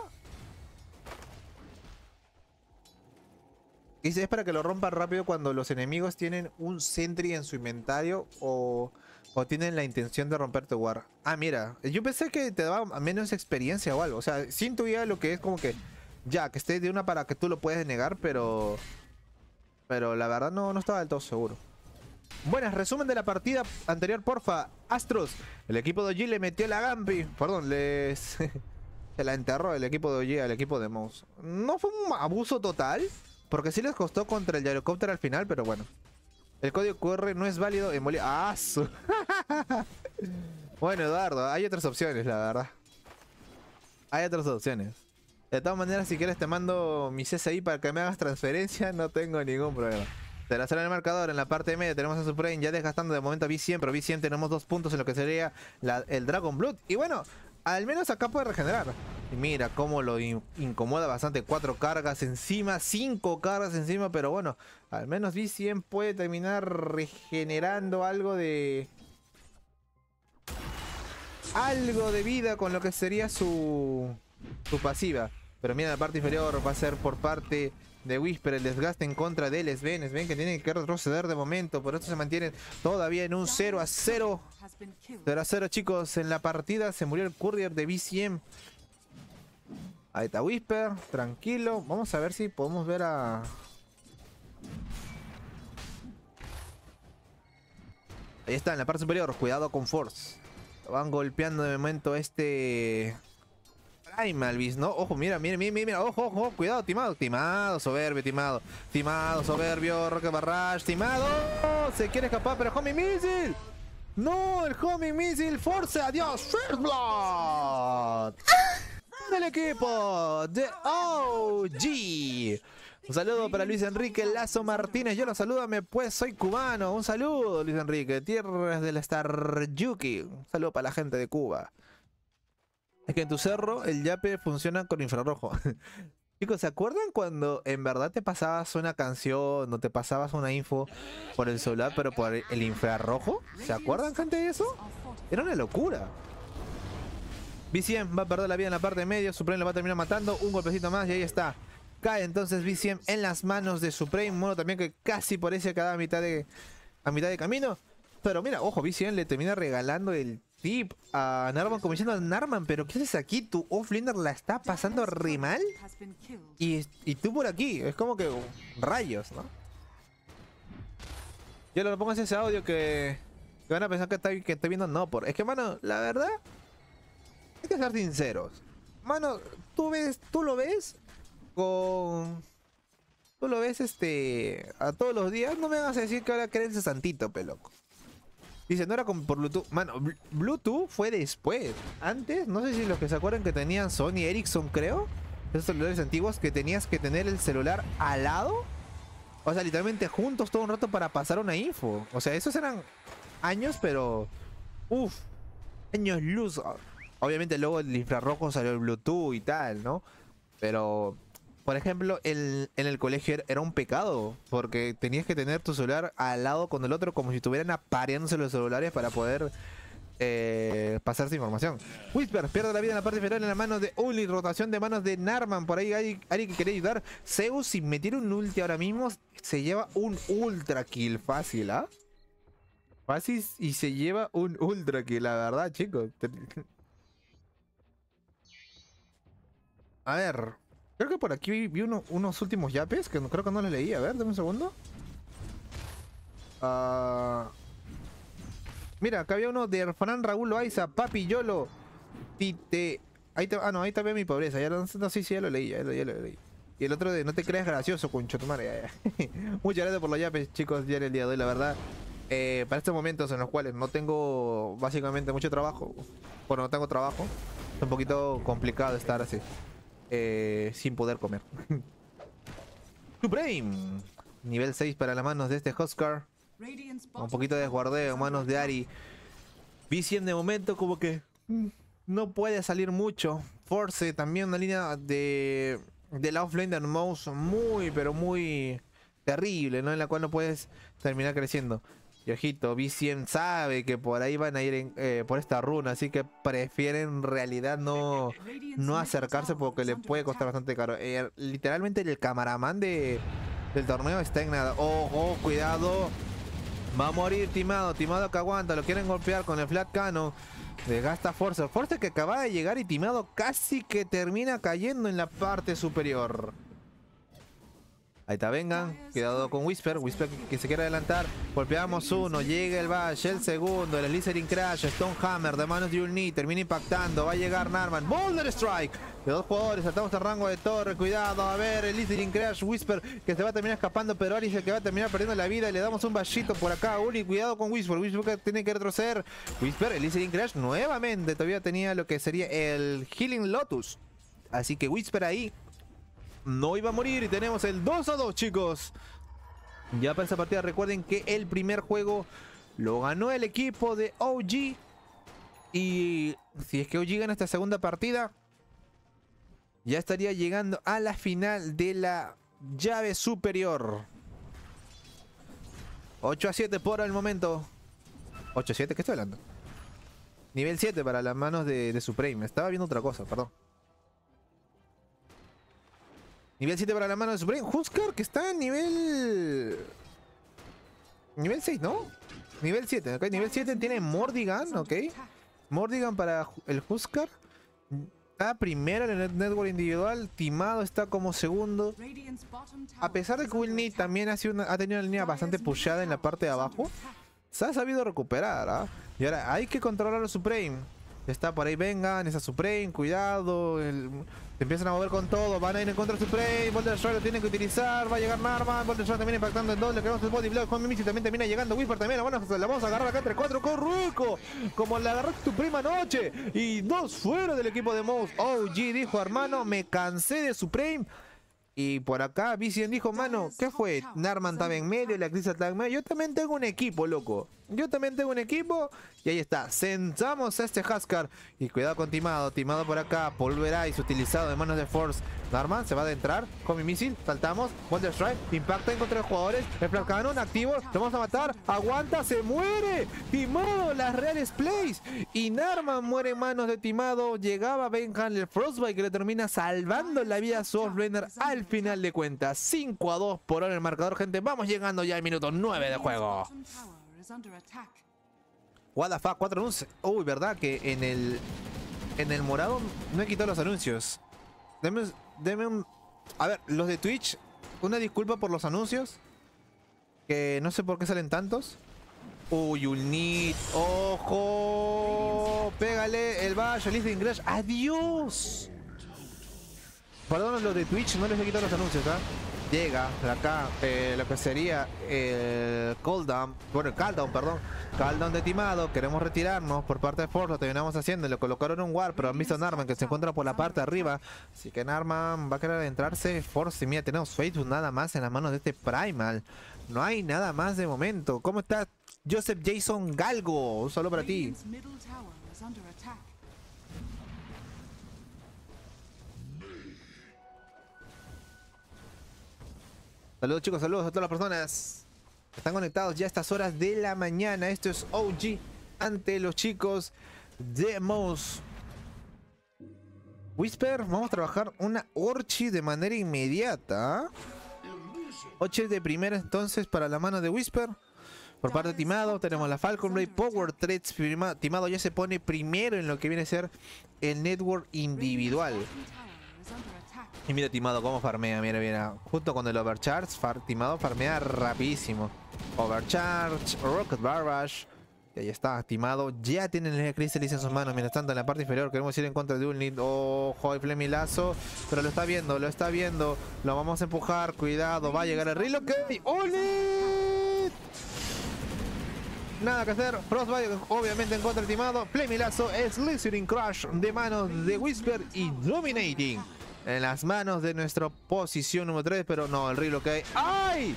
es para que lo rompa rápido cuando los enemigos tienen un Sentry en su inventario o... O tienen la intención de romper tu war. Ah, mira. Yo pensé que te daba menos experiencia o algo. O sea, sin tu idea lo que es como que... Ya, que esté de una para que tú lo puedes negar, pero... Pero la verdad no, no estaba del todo seguro. Buenas, resumen de la partida anterior, porfa. Astros, el equipo de OG le metió la Gampi. Perdón, les... [LAUGHS] se la enterró el equipo de OG al equipo de Mouse. No fue un abuso total, porque sí les costó contra el helicóptero al final, pero bueno. El código QR no es válido en Bolivia. ¡Ah! [LAUGHS] bueno, Eduardo, hay otras opciones, la verdad. Hay otras opciones. De todas maneras, si quieres te mando mi CSI para que me hagas transferencia, no tengo ningún problema. Te la en el marcador, en la parte media tenemos a Supreme ya desgastando de momento a V100, pero V100 tenemos dos puntos en lo que sería el Dragon Blood. Y bueno, al menos acá puede regenerar. Y mira cómo lo incomoda bastante. Cuatro cargas encima, cinco cargas encima. Pero bueno, al menos V100 puede terminar regenerando algo de... Algo de vida con lo que sería su, su pasiva. Pero mira, la parte inferior va a ser por parte de Whisper, el desgaste en contra de él. Sven. ven que tienen que retroceder de momento, por eso se mantiene todavía en un 0 a 0. 0 a 0 chicos, en la partida se murió el courier de BCM. Ahí está Whisper, tranquilo. Vamos a ver si podemos ver a... Ahí está, en la parte superior. Cuidado con Force. Van golpeando de momento este... Ay, Malvis, no. Ojo, mira, mira, mira, mira. Ojo, ojo, cuidado, timado. Timado, soberbio, timado. Timado, soberbio, Roque Barrage, timado. Se quiere escapar, pero Homie Missile. No, el Homie Missile, force, adiós, First Blood. Del equipo de OG. Un saludo para Luis Enrique Lazo Martínez. Yo lo salúdame, pues soy cubano. Un saludo, Luis Enrique. Tierras del Star Yuki. Un saludo para la gente de Cuba. Es que en tu cerro el yape funciona con infrarrojo. [LAUGHS] Chicos, ¿se acuerdan cuando en verdad te pasabas una canción o te pasabas una info por el celular, pero por el infrarrojo? ¿Se acuerdan, gente, de eso? Era una locura. b va a perder la vida en la parte de medio, Supreme lo va a terminar matando, un golpecito más y ahí está. Cae entonces b en las manos de Supreme, mono también que casi por ese quedaba a mitad de, a mitad de camino. Pero mira, ojo, b le termina regalando el Sí, a Narman como diciendo Narman, pero ¿qué haces aquí? Tu off-linder la está pasando re mal y, tú por aquí, es como que rayos, ¿no? Yo lo pongo ese audio que, van a pensar que estoy, que viendo no por. Es que mano, la verdad, hay que ser sinceros. Mano, tú ves, tú lo ves con. Tú lo ves este. a todos los días, no me vas a decir que ahora crees santito, peloco. Dice, no era con, por Bluetooth. Mano, Bluetooth fue después. Antes, no sé si los que se acuerdan que tenían Sony Ericsson, creo. Esos celulares antiguos que tenías que tener el celular al lado. O sea, literalmente juntos todo un rato para pasar una info. O sea, esos eran años, pero... Uf, años luz. Obviamente luego el infrarrojo salió el Bluetooth y tal, ¿no? Pero por ejemplo, el, en el colegio er, era un pecado, porque tenías que tener tu celular al lado con el otro, como si estuvieran apareándose los celulares para poder eh, pasar pasarse información. Whisper pierde la vida en la parte inferior en la mano de Uli. Rotación de manos de Narman. Por ahí hay alguien que quiere ayudar. Zeus, sin meter un ulti ahora mismo, se lleva un ultra kill fácil, ¿ah? Fácil y se lleva un ultra kill, la verdad, chicos. [LAUGHS] A ver. Creo que por aquí vi unos últimos yapes que no, creo que no los leí. A ver, dame un segundo. Ah. Mira, acá había uno de Fran, Raúl Loaiza, Papi Yolo. Tite. Ahí te... ah, no, ahí también mi pobreza. no, sí, sí, ya lo leí, ya Y el otro de no te creas gracioso, concho, [LAUGHS] Muchas gracias por los yapes, chicos, ya en el día de hoy, la verdad. Eh, para estos momentos en los cuales no tengo básicamente mucho trabajo, bueno, no tengo trabajo, es un poquito complicado estar así. Eh, sin poder comer. [LAUGHS] Supreme. Nivel 6 para las manos de este Huskar. Un poquito de desguardeo en manos de Ari. Vision de momento como que no puede salir mucho. Force también una línea de, de la Offlander Mouse muy pero muy terrible, ¿no? En la cual no puedes terminar creciendo. Y ojito, sabe que por ahí van a ir eh, por esta runa, así que prefieren en realidad no, no acercarse porque le puede costar bastante caro. Eh, literalmente el camaraman de, del torneo está en nada. Ojo, cuidado. Va a morir Timado, Timado que aguanta, lo quieren golpear con el flat cano. gasta fuerza fuerza que acaba de llegar y Timado casi que termina cayendo en la parte superior. Ahí está, vengan. Cuidado con Whisper. Whisper que se quiere adelantar. Golpeamos uno. Llega el Bash. El segundo. El Slytherin Crash. Stonehammer de manos de Ulni. Termina impactando. Va a llegar Narman. Boulder Strike. De dos jugadores. Saltamos el rango de torre. Cuidado. A ver. El Slytherin Crash. Whisper que se va a terminar escapando. Pero Ari que va a terminar perdiendo la vida. Le damos un bashito por acá. Uli. Cuidado con Whisper. Whisper que tiene que retroceder. Whisper. El Slytherin Crash nuevamente. Todavía tenía lo que sería el Healing Lotus. Así que Whisper ahí no iba a morir y tenemos el 2 a 2, chicos. Ya para esa partida recuerden que el primer juego lo ganó el equipo de OG. Y si es que OG gana esta segunda partida, ya estaría llegando a la final de la llave superior. 8 a 7 por el momento. 8 a 7, ¿qué estoy hablando? Nivel 7 para las manos de, de Supreme. Estaba viendo otra cosa, perdón. Nivel 7 para la mano de Supreme. Huskar, que está en nivel... Nivel 6, ¿no? Nivel 7, ok. Nivel 7 tiene Mordigan, ok. Mordigan para el Huskar. Está primero en el network individual. Timado está como segundo. A pesar de que Will Wilney también ha, tenido una línea bastante pushada en la parte de abajo. Se ha sabido recuperar, ¿ah? Y ahora hay que controlar a Supreme. Está por ahí, vengan, esa Supreme, cuidado. El, se empiezan a mover con todo, van a ir en contra de Supreme, prey, lo tienen que utilizar, va a llegar Narman, Boulder Destroyer también impactando en le creamos el body block, Juan Michi también termina llegando, Whisper también, la vamos, a, agarrar acá 3 cuatro con como la agarró tu prima noche, y dos fuera del equipo de Mouse, OG dijo, hermano, me cansé de Supreme, y por acá Vision dijo, mano, ¿qué fue? Narman estaba en medio, la crisis estaba en medio, yo también tengo un equipo, loco. Yo también tengo un equipo. Y ahí está. Sentamos a este Haskar Y cuidado con Timado. Timado por acá. Pulverize utilizado de manos de Force. Narman se va a adentrar. Con mi misil. Saltamos. Wonder Strike. Impacta en contra de jugadores. El Cannon activo. Lo vamos a matar. Aguanta. Se muere. Timado. Las reales plays. Y Narman muere en manos de Timado. Llegaba Ben el Frostbite que le termina salvando la vida a al final de cuentas. 5 a 2 por hora el marcador, gente. Vamos llegando ya al minuto 9 de juego. What the fuck, cuatro anuncios. Uy, verdad que en el. En el morado no he quitado los anuncios. Deme, un. A ver, los de Twitch, una disculpa por los anuncios. Que no sé por qué salen tantos. Uy, unit ¡Ojo! Pégale el Bash, el de Ingress. ¡Adiós! Perdón, los de Twitch no les he quitado los anuncios, ¿ah? llega acá eh, lo que sería el eh, down bueno, el Caldown, perdón, Caldón de timado, queremos retirarnos por parte de Force, lo terminamos haciendo, le colocaron un war, pero han visto Narman que se encuentra por la parte de arriba, así que Narman va a querer entrarse Force, y mira, tenemos Facebook nada más en las manos de este Primal, no hay nada más de momento, ¿cómo está Joseph Jason Galgo? Un saludo para ti. Saludos chicos, saludos a todas las personas que están conectados ya a estas horas de la mañana. Esto es OG ante los chicos de Mouse. Whisper, vamos a trabajar una Orchi de manera inmediata. Orchi de primera entonces para la mano de Whisper. Por parte de Timado tenemos la Falcon Ray Power Threads. Timado ya se pone primero en lo que viene a ser el network individual. Y mira Timado cómo farmea, mira, mira. junto con el overcharge, Timado farmea rapidísimo. Overcharge, Rocket Barrage. Y ahí está, Timado. Ya tiene el Crystalis en sus manos. Mientras tanto, en la parte inferior queremos ir en contra de Ulnit. Ojo, Flemilazo. Pero lo está viendo, lo está viendo. Lo vamos a empujar. Cuidado, va a llegar el Okay. Unlit! ¡Oh, Nada que hacer. Frostbite, obviamente, en contra de Timado. Flemilazo, Slytherin Crush de manos de Whisper y Dominating en las manos de nuestra posición número 3, pero no, el lo que hay. ¡Ay!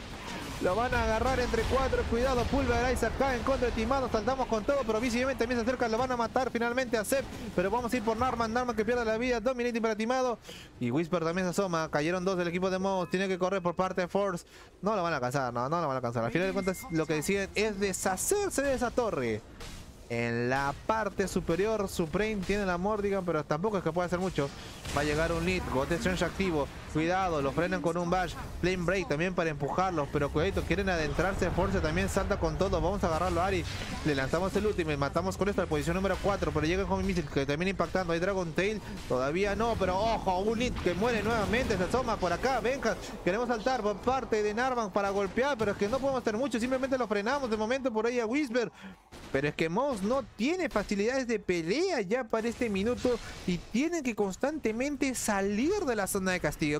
Lo van a agarrar entre cuatro. Cuidado, Pulverizer cae en contra de Timado. Saltamos con todo, pero visiblemente también se acerca. Lo van a matar finalmente a Sep. Pero vamos a ir por Narman. Narman que pierda la vida. Dominating para Timado. Y Whisper también se asoma. Cayeron dos del equipo de moss Tiene que correr por parte de Force. No lo van a alcanzar, no, no lo van a alcanzar. Al final de cuentas, lo que deciden es deshacerse de esa torre. En la parte superior, Supreme tiene la Mordigan, pero tampoco es que pueda hacer mucho. Va a llegar un lead, Strange activo. Cuidado, lo frenan con un bash. Plane break también para empujarlos. Pero cuidadito, quieren adentrarse. Force también salta con todo. Vamos a agarrarlo a Ari. Le lanzamos el último y matamos con esto la posición número 4. Pero llega el Homie que también impactando. Hay Dragon Tail. Todavía no, pero ojo, un hit que muere nuevamente. Se asoma por acá. venga, queremos saltar por parte de Narvan para golpear. Pero es que no podemos hacer mucho. Simplemente lo frenamos de momento por ahí a Whisper. Pero es que Moss no tiene facilidades de pelea ya para este minuto. Y tienen que constantemente salir de la zona de castigo.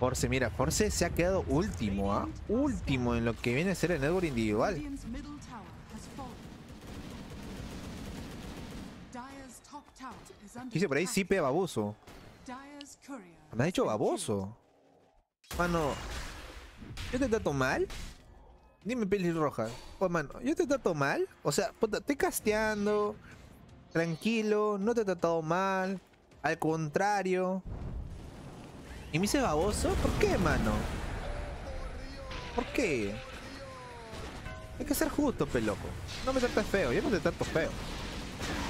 Force, mira, Force se ha quedado último, ¿ah? Último en lo que viene a ser el network individual. Dice por ahí Sipe baboso. Me ha dicho baboso. Mano, ¿yo te trato mal? Dime pelirroja. Pues oh, mano, ¿yo te trato mal? O sea, puta, estoy casteando. Tranquilo, no te he tratado mal. Al contrario, ¿Y me hice baboso? ¿Por qué, mano? ¿Por qué? Hay que ser justo, peloco. No me saltes feo, yo no te trato feo.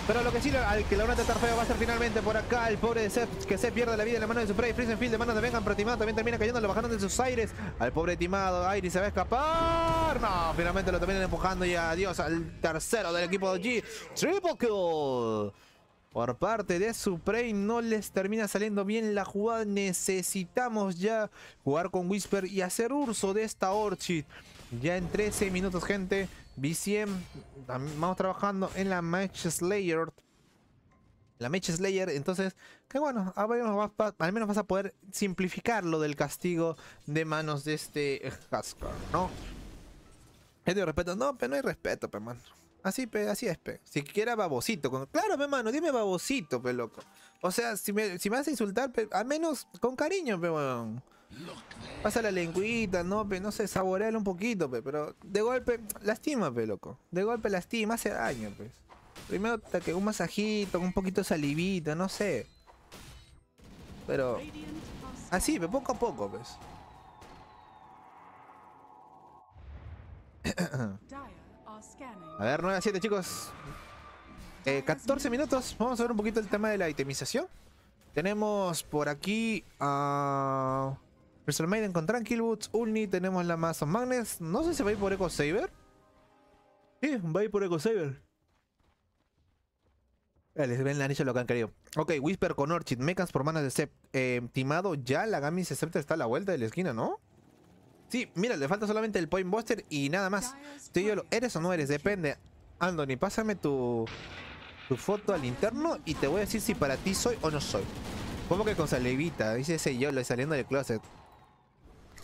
Pero lo que sí, al que lo van a tratar feo va a ser finalmente por acá el pobre de que se pierde la vida en la mano de su prey. Freeze Field de mano de Vengan, pero también termina cayendo, lo bajaron de sus aires. Al pobre Timado, Airi se va a escapar. No, finalmente lo terminan empujando y adiós al tercero del equipo de G. Triple kill. Por parte de Supreme no les termina saliendo bien la jugada. Necesitamos ya jugar con Whisper y hacer urso de esta Orchid. Ya en 13 minutos, gente. BCM, vamos trabajando en la Match Slayer. La Match Slayer, entonces, que bueno, al menos, vas, al menos vas a poder simplificar lo del castigo de manos de este Husker, ¿no? Es de respeto, no, pero no hay respeto, pero man. Así, pe, así es, pe. Siquiera babosito. Con... Claro, mi mano, dime babosito, pe, loco. O sea, si me, si vas a insultar, al menos con cariño, pe, weón. Pasa la lengüita, no, pe, no sé, saborealo un poquito, pe, pero de golpe lastima, pe, loco. De golpe lastima, hace daño, pues. Primero que un masajito, un poquito de salivita, no sé. Pero así, pe, poco a poco, pues. [CLEARS THROAT] A ver, 9 a 7, chicos. 14 eh, minutos. Vamos a ver un poquito el tema de la itemización. Tenemos por aquí a... Crystal Maiden con Tranquil Woods, Ulni, tenemos la Mass Magnus, No sé si va a ir por Eco Saber. Sí, va a ir por Eco Saber. Eh, les ven la anillo lo que han querido. Ok, Whisper con Orchid, Mechas por Manas de Sep. Eh, timado, ya la Gamis acepta está a la vuelta de la esquina, ¿no? Sí, mira, le falta solamente el Point Buster y nada más. Tú yo, ¿eres o no eres? Depende. Anthony, pásame tu, tu foto al interno y te voy a decir si para ti soy o no soy. ¿Cómo que con salivita? Dice ese YOLO saliendo del closet.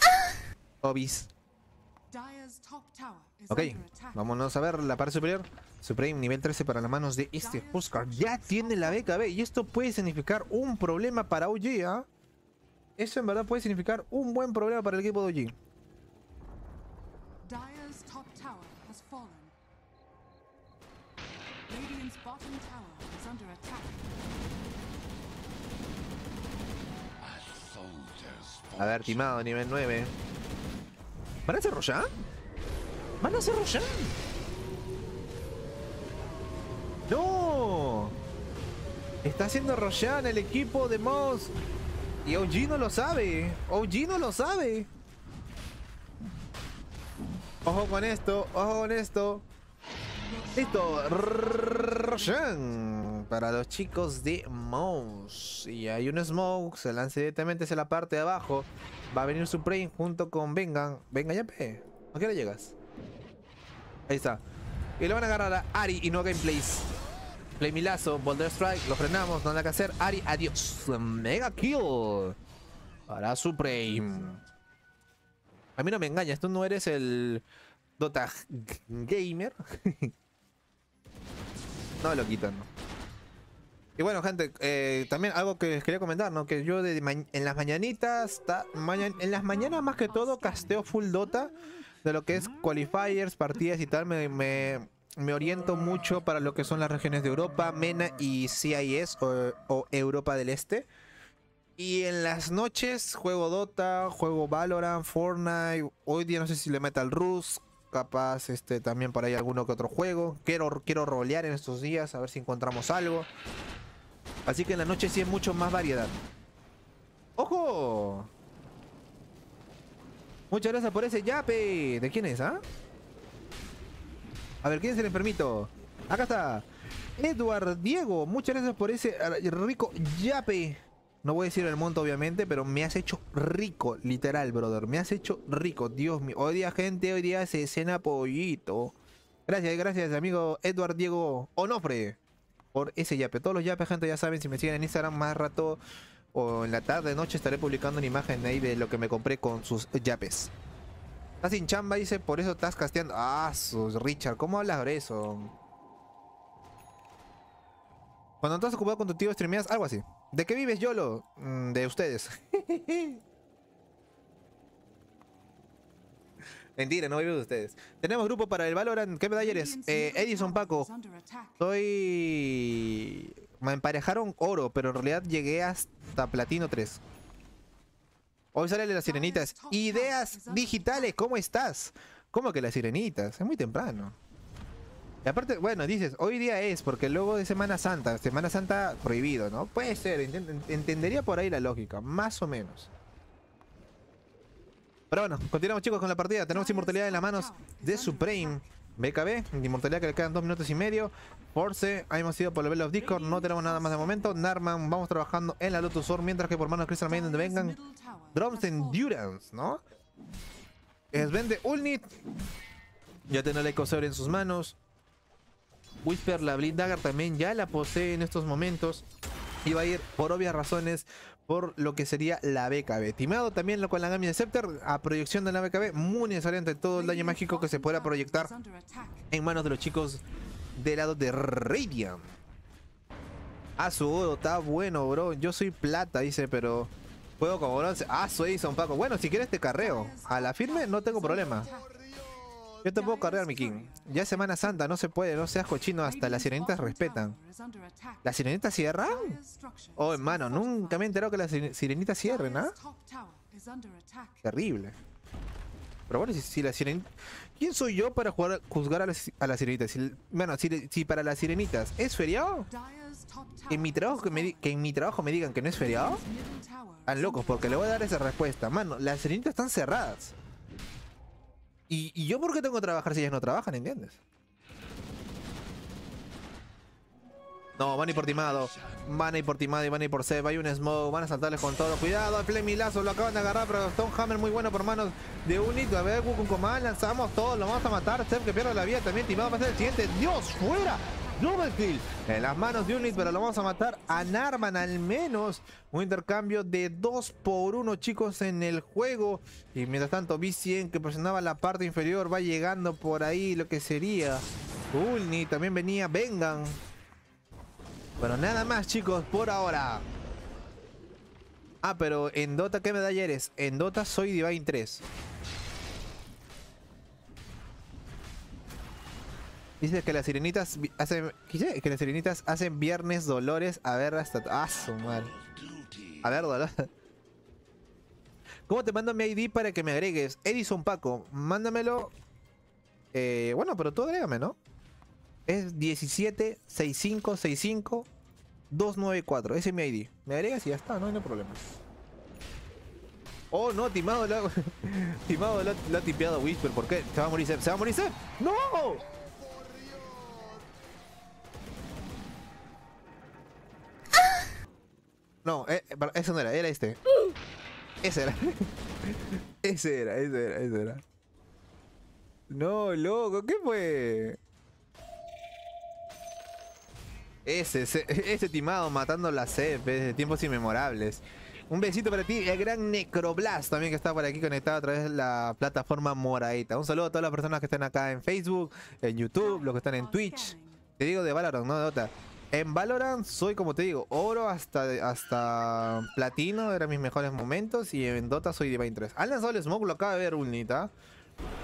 Ah. Obis. Ok, vámonos a ver la parte superior. Supreme nivel 13 para las manos de este Oscar. Ya tiene la BKB y esto puede significar un problema para OG, Ah, Eso en verdad puede significar un buen problema para el equipo de OG. bottom A ver, timado, nivel 9. ¿Van a hacer Roshan? ¿Van a hacer ¡No! Está haciendo Roshan el equipo de Moss. Y OG no lo sabe. OG no lo sabe. Ojo con esto, ojo con esto. Listo, Para los chicos de Mouse. Y hay un Smoke, se lanza directamente hacia la parte de abajo. Va a venir supreme junto con Vengan. Venga, ya pe. ¿A llegas? Ahí está. Y lo van a agarrar a Ari y no Gameplays. Play milazo, Boulder Strike, lo frenamos, no nada que hacer. Ari, adiós. Mega kill para Supreme. A mí no me engañas, tú no eres el Dota Gamer lo quitan, Y bueno, gente, eh, también algo que les quería comentar, ¿no? Que yo en las mañanitas, en las mañanas más que todo casteo full Dota, de lo que es qualifiers, partidas y tal, me, oriento mucho para lo que son las regiones de Europa, MENA y CIS o, Europa del Este. Y en las noches juego Dota, juego Valorant, Fortnite, hoy día no sé si le meta al Rus, Capaz este, también por ahí alguno que otro juego. Quiero, quiero rolear en estos días, a ver si encontramos algo. Así que en la noche sí es mucho más variedad. ¡Ojo! Muchas gracias por ese yape. ¿De quién es, ah? A ver, ¿quién se le permito? Acá está. Edward Diego, muchas gracias por ese rico yape. No voy a decir el monto, obviamente, pero me has hecho rico, literal, brother. Me has hecho rico, Dios mío. Hoy día, gente, hoy día se cena pollito. Gracias, gracias, amigo Edward Diego Onofre. Por ese yape. Todos los yapes, gente, ya saben, si me siguen en Instagram más rato o en la tarde, noche, estaré publicando una imagen ahí de lo que me compré con sus yapes. Estás sin chamba, dice, por eso estás casteando. Ah, sus Richard, ¿cómo hablas de eso? Cuando estás ocupado con tu tío, streameas algo así. ¿De qué vives, Yolo? Mm, de ustedes. [LAUGHS] Mentira, no vivo de ustedes. Tenemos grupo para el Valorant. ¿Qué medalla eres? Eh, Edison Paco. Soy... Me emparejaron oro, pero en realidad llegué hasta platino 3. Hoy sale de las sirenitas. Ideas digitales, ¿cómo estás? ¿Cómo que las sirenitas? Es muy temprano. Y aparte, bueno, dices, hoy día es, porque luego de Semana Santa, Semana Santa prohibido, ¿no? Puede ser, entendería por ahí la lógica, más o menos. Pero bueno, continuamos chicos con la partida. Tenemos inmortalidad en las manos de Supreme. BKB, inmortalidad que le quedan dos minutos y medio. Force, hemos ido por el Velo of Discord, no tenemos nada más de momento. Narman, vamos trabajando en la Lotus mientras que por manos de Crystal Maiden vengan Drums Endurance, ¿no? Es vende Ulnit. Ya tiene el Eco en sus manos. Whisper, la Blind Dagger también ya la posee en estos momentos. Y va a ir por obvias razones por lo que sería la BKB. Timado también con la Gamia de Scepter a proyección de la BKB. Muy necesaria todo el daño mágico que se pueda proyectar en manos de los chicos del lado de Radiant. A su está bueno, bro. Yo soy plata, dice, pero juego como bronce. Ah, su Edison, Paco. Bueno, si quieres te carreo. A la firme no tengo problema. Yo te puedo cargar, mi King. Ya es Semana Santa, no se puede, no seas cochino, hasta las sirenitas respetan. ¿Las sirenitas cierran? Oh, hermano, nunca me he que las sirenitas cierren, ¿ah? Terrible. Pero bueno, si, las la ¿Quién soy yo para jugar, juzgar a las, a sirenitas? Si, bueno, si, para las sirenitas es feriado... En mi trabajo que, que en mi trabajo me digan que no es feriado... Están locos, porque le voy a dar esa respuesta. Mano, las sirenitas están cerradas. ¿Y, yo por qué tengo que trabajar si ellas no trabajan, entiendes? No, van a ir por timado. Van a ir por timado y van a ir por Seb. Hay un smoke. Van a saltarles con todo. Cuidado, Flemilazo. Lo acaban de agarrar. Pero Stonehammer muy bueno por manos de Unito A ver, Wukong Lanzamos todo. Lo vamos a matar. Seb que pierde la vida también. Timado va a ser el siguiente. ¡Dios! ¡Fuera! Double en las manos de Unit, pero lo vamos a matar Anarman al menos. Un intercambio de 2 por 1 chicos en el juego. Y mientras tanto B100 que presionaba la parte inferior va llegando por ahí lo que sería Ulni. También venía Vengan. Bueno, nada más chicos por ahora. Ah, pero en Dota ¿qué medalla eres? En Dota soy Divine 3. Dice que las sirenitas hacen. que las sirenitas hacen viernes dolores a ver hasta. ¡Ah, su madre! A ver, dolor. ¿Cómo te mando mi ID para que me agregues? Edison Paco, mándamelo. Eh, bueno, pero tú agrégame, ¿no? Es 176565294 Ese es mi ID. Me agregas y ya está, no, no hay problema. Oh, no, Timado lo ha, [LAUGHS] timado lo, ha tipeado Whisper. ¿Por qué? ¿Se va a morir ¿Se va a morir ¡No! No, eh, eh ese no era, era este. Ese era. [LAUGHS] ese era, ese era, ese era. No, loco, ¿qué fue? Ese, ese, ese timado matando la C, desde tiempos inmemorables. Un besito para ti, el gran Necroblast también que está por aquí conectado a través de la plataforma Moraita. Un saludo a todas las personas que están acá en Facebook, en YouTube, los que están en Twitch. Te digo de Valorant, no de otra. En Valorant soy, como te digo, oro hasta, hasta platino, eran mis mejores momentos. Y en Dota soy Divine 3. Al lanzado el smoke, lo acaba de ver Ulnita.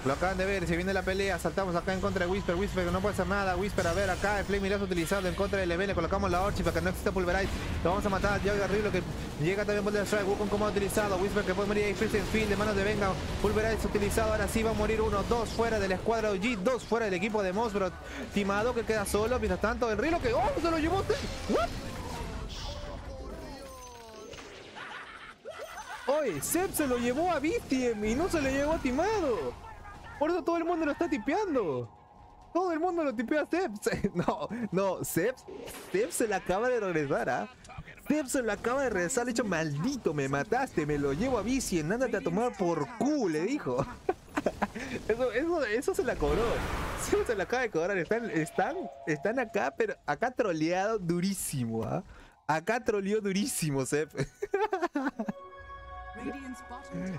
Lo acaban de ver, se viene la pelea, saltamos acá en contra de Whisper, Whisper que no puede hacer nada, Whisper a ver acá, el Flame has utilizado en contra del EV, colocamos la Orchi para que no exista Pulverize, lo vamos a matar, Diogo Garrido que llega también por el Strike, Wukong como ha utilizado, Whisper que puede morir ahí, fin, de manos de Venga, Pulverize utilizado, ahora sí va a morir uno, dos fuera del la escuadra dos fuera del equipo de Mosbro, Timado que queda solo, mientras tanto el Rilo que, ¡oh! se lo llevó, Oye, Seb se lo llevó a Viciem y no se lo llevó a Timado. Por eso todo el mundo lo está tipeando. Todo el mundo lo tipea a Seb. [LAUGHS] No, no, Seb. se la acaba de regresar, ¿ah? ¿eh? se lo acaba de regresar, le dicho, maldito, me mataste, me lo llevo a bici, ándate a tomar por Q, le dijo. [LAUGHS] eso, se la cobró. se la acaba de cobrar. Están, están, acá, pero acá troleado durísimo, ¿ah? Acá troleó durísimo, Seb. [LAUGHS]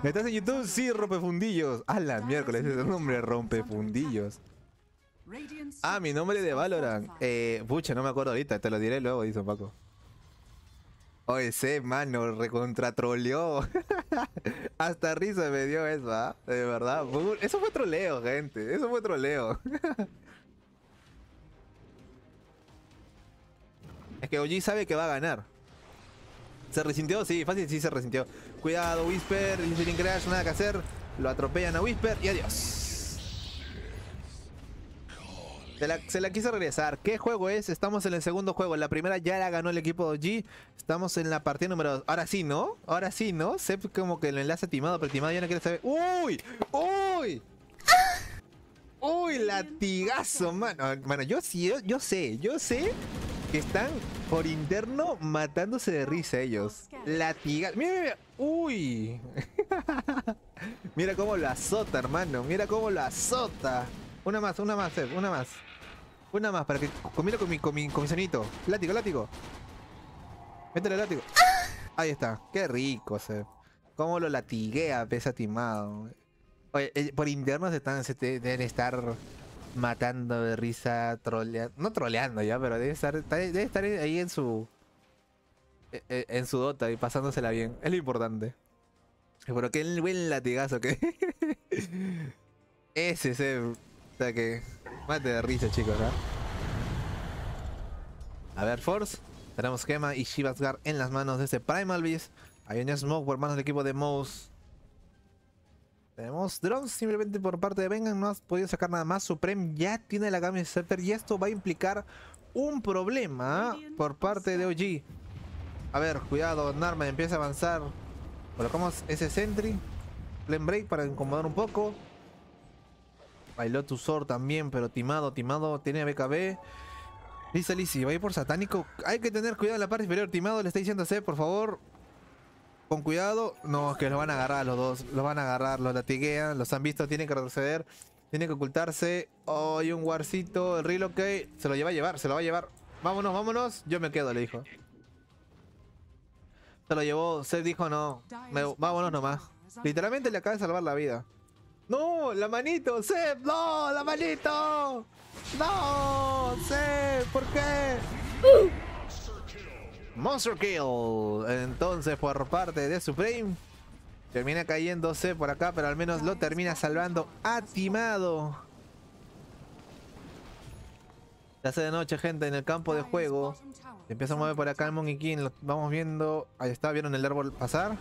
¿Estás en YouTube? Sí, rompefundillos. Ah, la miércoles, es nombre rompefundillos. Ah, mi nombre de Valorant. Eh, pucha, no me acuerdo ahorita, te lo diré luego, dice Paco. Oye, ese mano, recontratroleó. [LAUGHS] Hasta risa me dio eso, ¿ah? De verdad. Eso fue troleo, gente. Eso fue troleo. [LAUGHS] es que OG sabe que va a ganar. ¿Se resintió? Sí, fácil, sí se resintió. Cuidado, Whisper. No Crash, nada que hacer. Lo atropellan a Whisper y adiós. Se la, quiso regresar. ¿Qué juego es? Estamos en el segundo juego. La primera ya la ganó el equipo de G. Estamos en la partida número 2. Ahora sí, ¿no? Ahora sí, ¿no? Sé como que el enlace timado, pero timado ya no quiere saber. ¡Uy! ¡Uy! ¡Uy, latigazo, mano! Bueno, yo sí, yo sé, yo sé que están por interno matándose de risa ellos. Latigar. Mira, mira, uy. [LAUGHS] mira cómo lo azota, hermano. Mira cómo lo azota. Una más, una más, una más. Una más para que comiera con mi, con mi, con mi sonito. Látigo, látigo. Métele el látigo. Ahí está. Qué rico, Seb. Cómo lo latiguea, pesa timado. Oye, eh, por interno se, están, se deben estar matando de risa, troleando. No troleando ya, pero debe estar, ahí en su. E, e, en su dota y pasándosela bien. Es lo importante. Pero el buen latigazo que. [LAUGHS] Ese es O sea que. Mate de risa, chicos, ¿ah? A ver, Force. Tenemos Gema y Shivasgar en las manos de este Primal Beast. Hay un Smoke por manos del equipo de Mouse. Tenemos drones simplemente por parte de Vengan, no has podido sacar nada más. Supreme ya tiene la Scepter. y esto va a implicar un problema por parte de OG. A ver, cuidado, Narma empieza a avanzar. Colocamos ese Sentry. flame Break para incomodar un poco. Bailó Tusor también, pero timado, timado, tiene BKB. Lisa Lisi, va a ir por Satánico. Hay que tener cuidado en la parte inferior. Timado le está diciendo a C, por favor, con cuidado, no, que lo van a agarrar los dos. Los van a agarrar, los latiguean, los han visto, tienen que retroceder. Tienen que ocultarse. Oh, hay un guarcito, el reloque, Se lo lleva a llevar, se lo va a llevar. Vámonos, vámonos. Yo me quedo, le dijo. Se lo llevó, se dijo no. vámonos nomás. Literalmente le acaba de salvar la vida. ¡No! ¡La manito! se ¡No! ¡La manito! ¡No! se, ¿Por qué? Monster Kill. Entonces, por parte de Supreme. Termina cayéndose por acá, pero al menos lo termina salvando atimado. Se hace de noche, gente, en el campo de juego. empieza a mover por acá el Monkey King. Lo vamos viendo. Ahí está, ¿vieron el árbol pasar?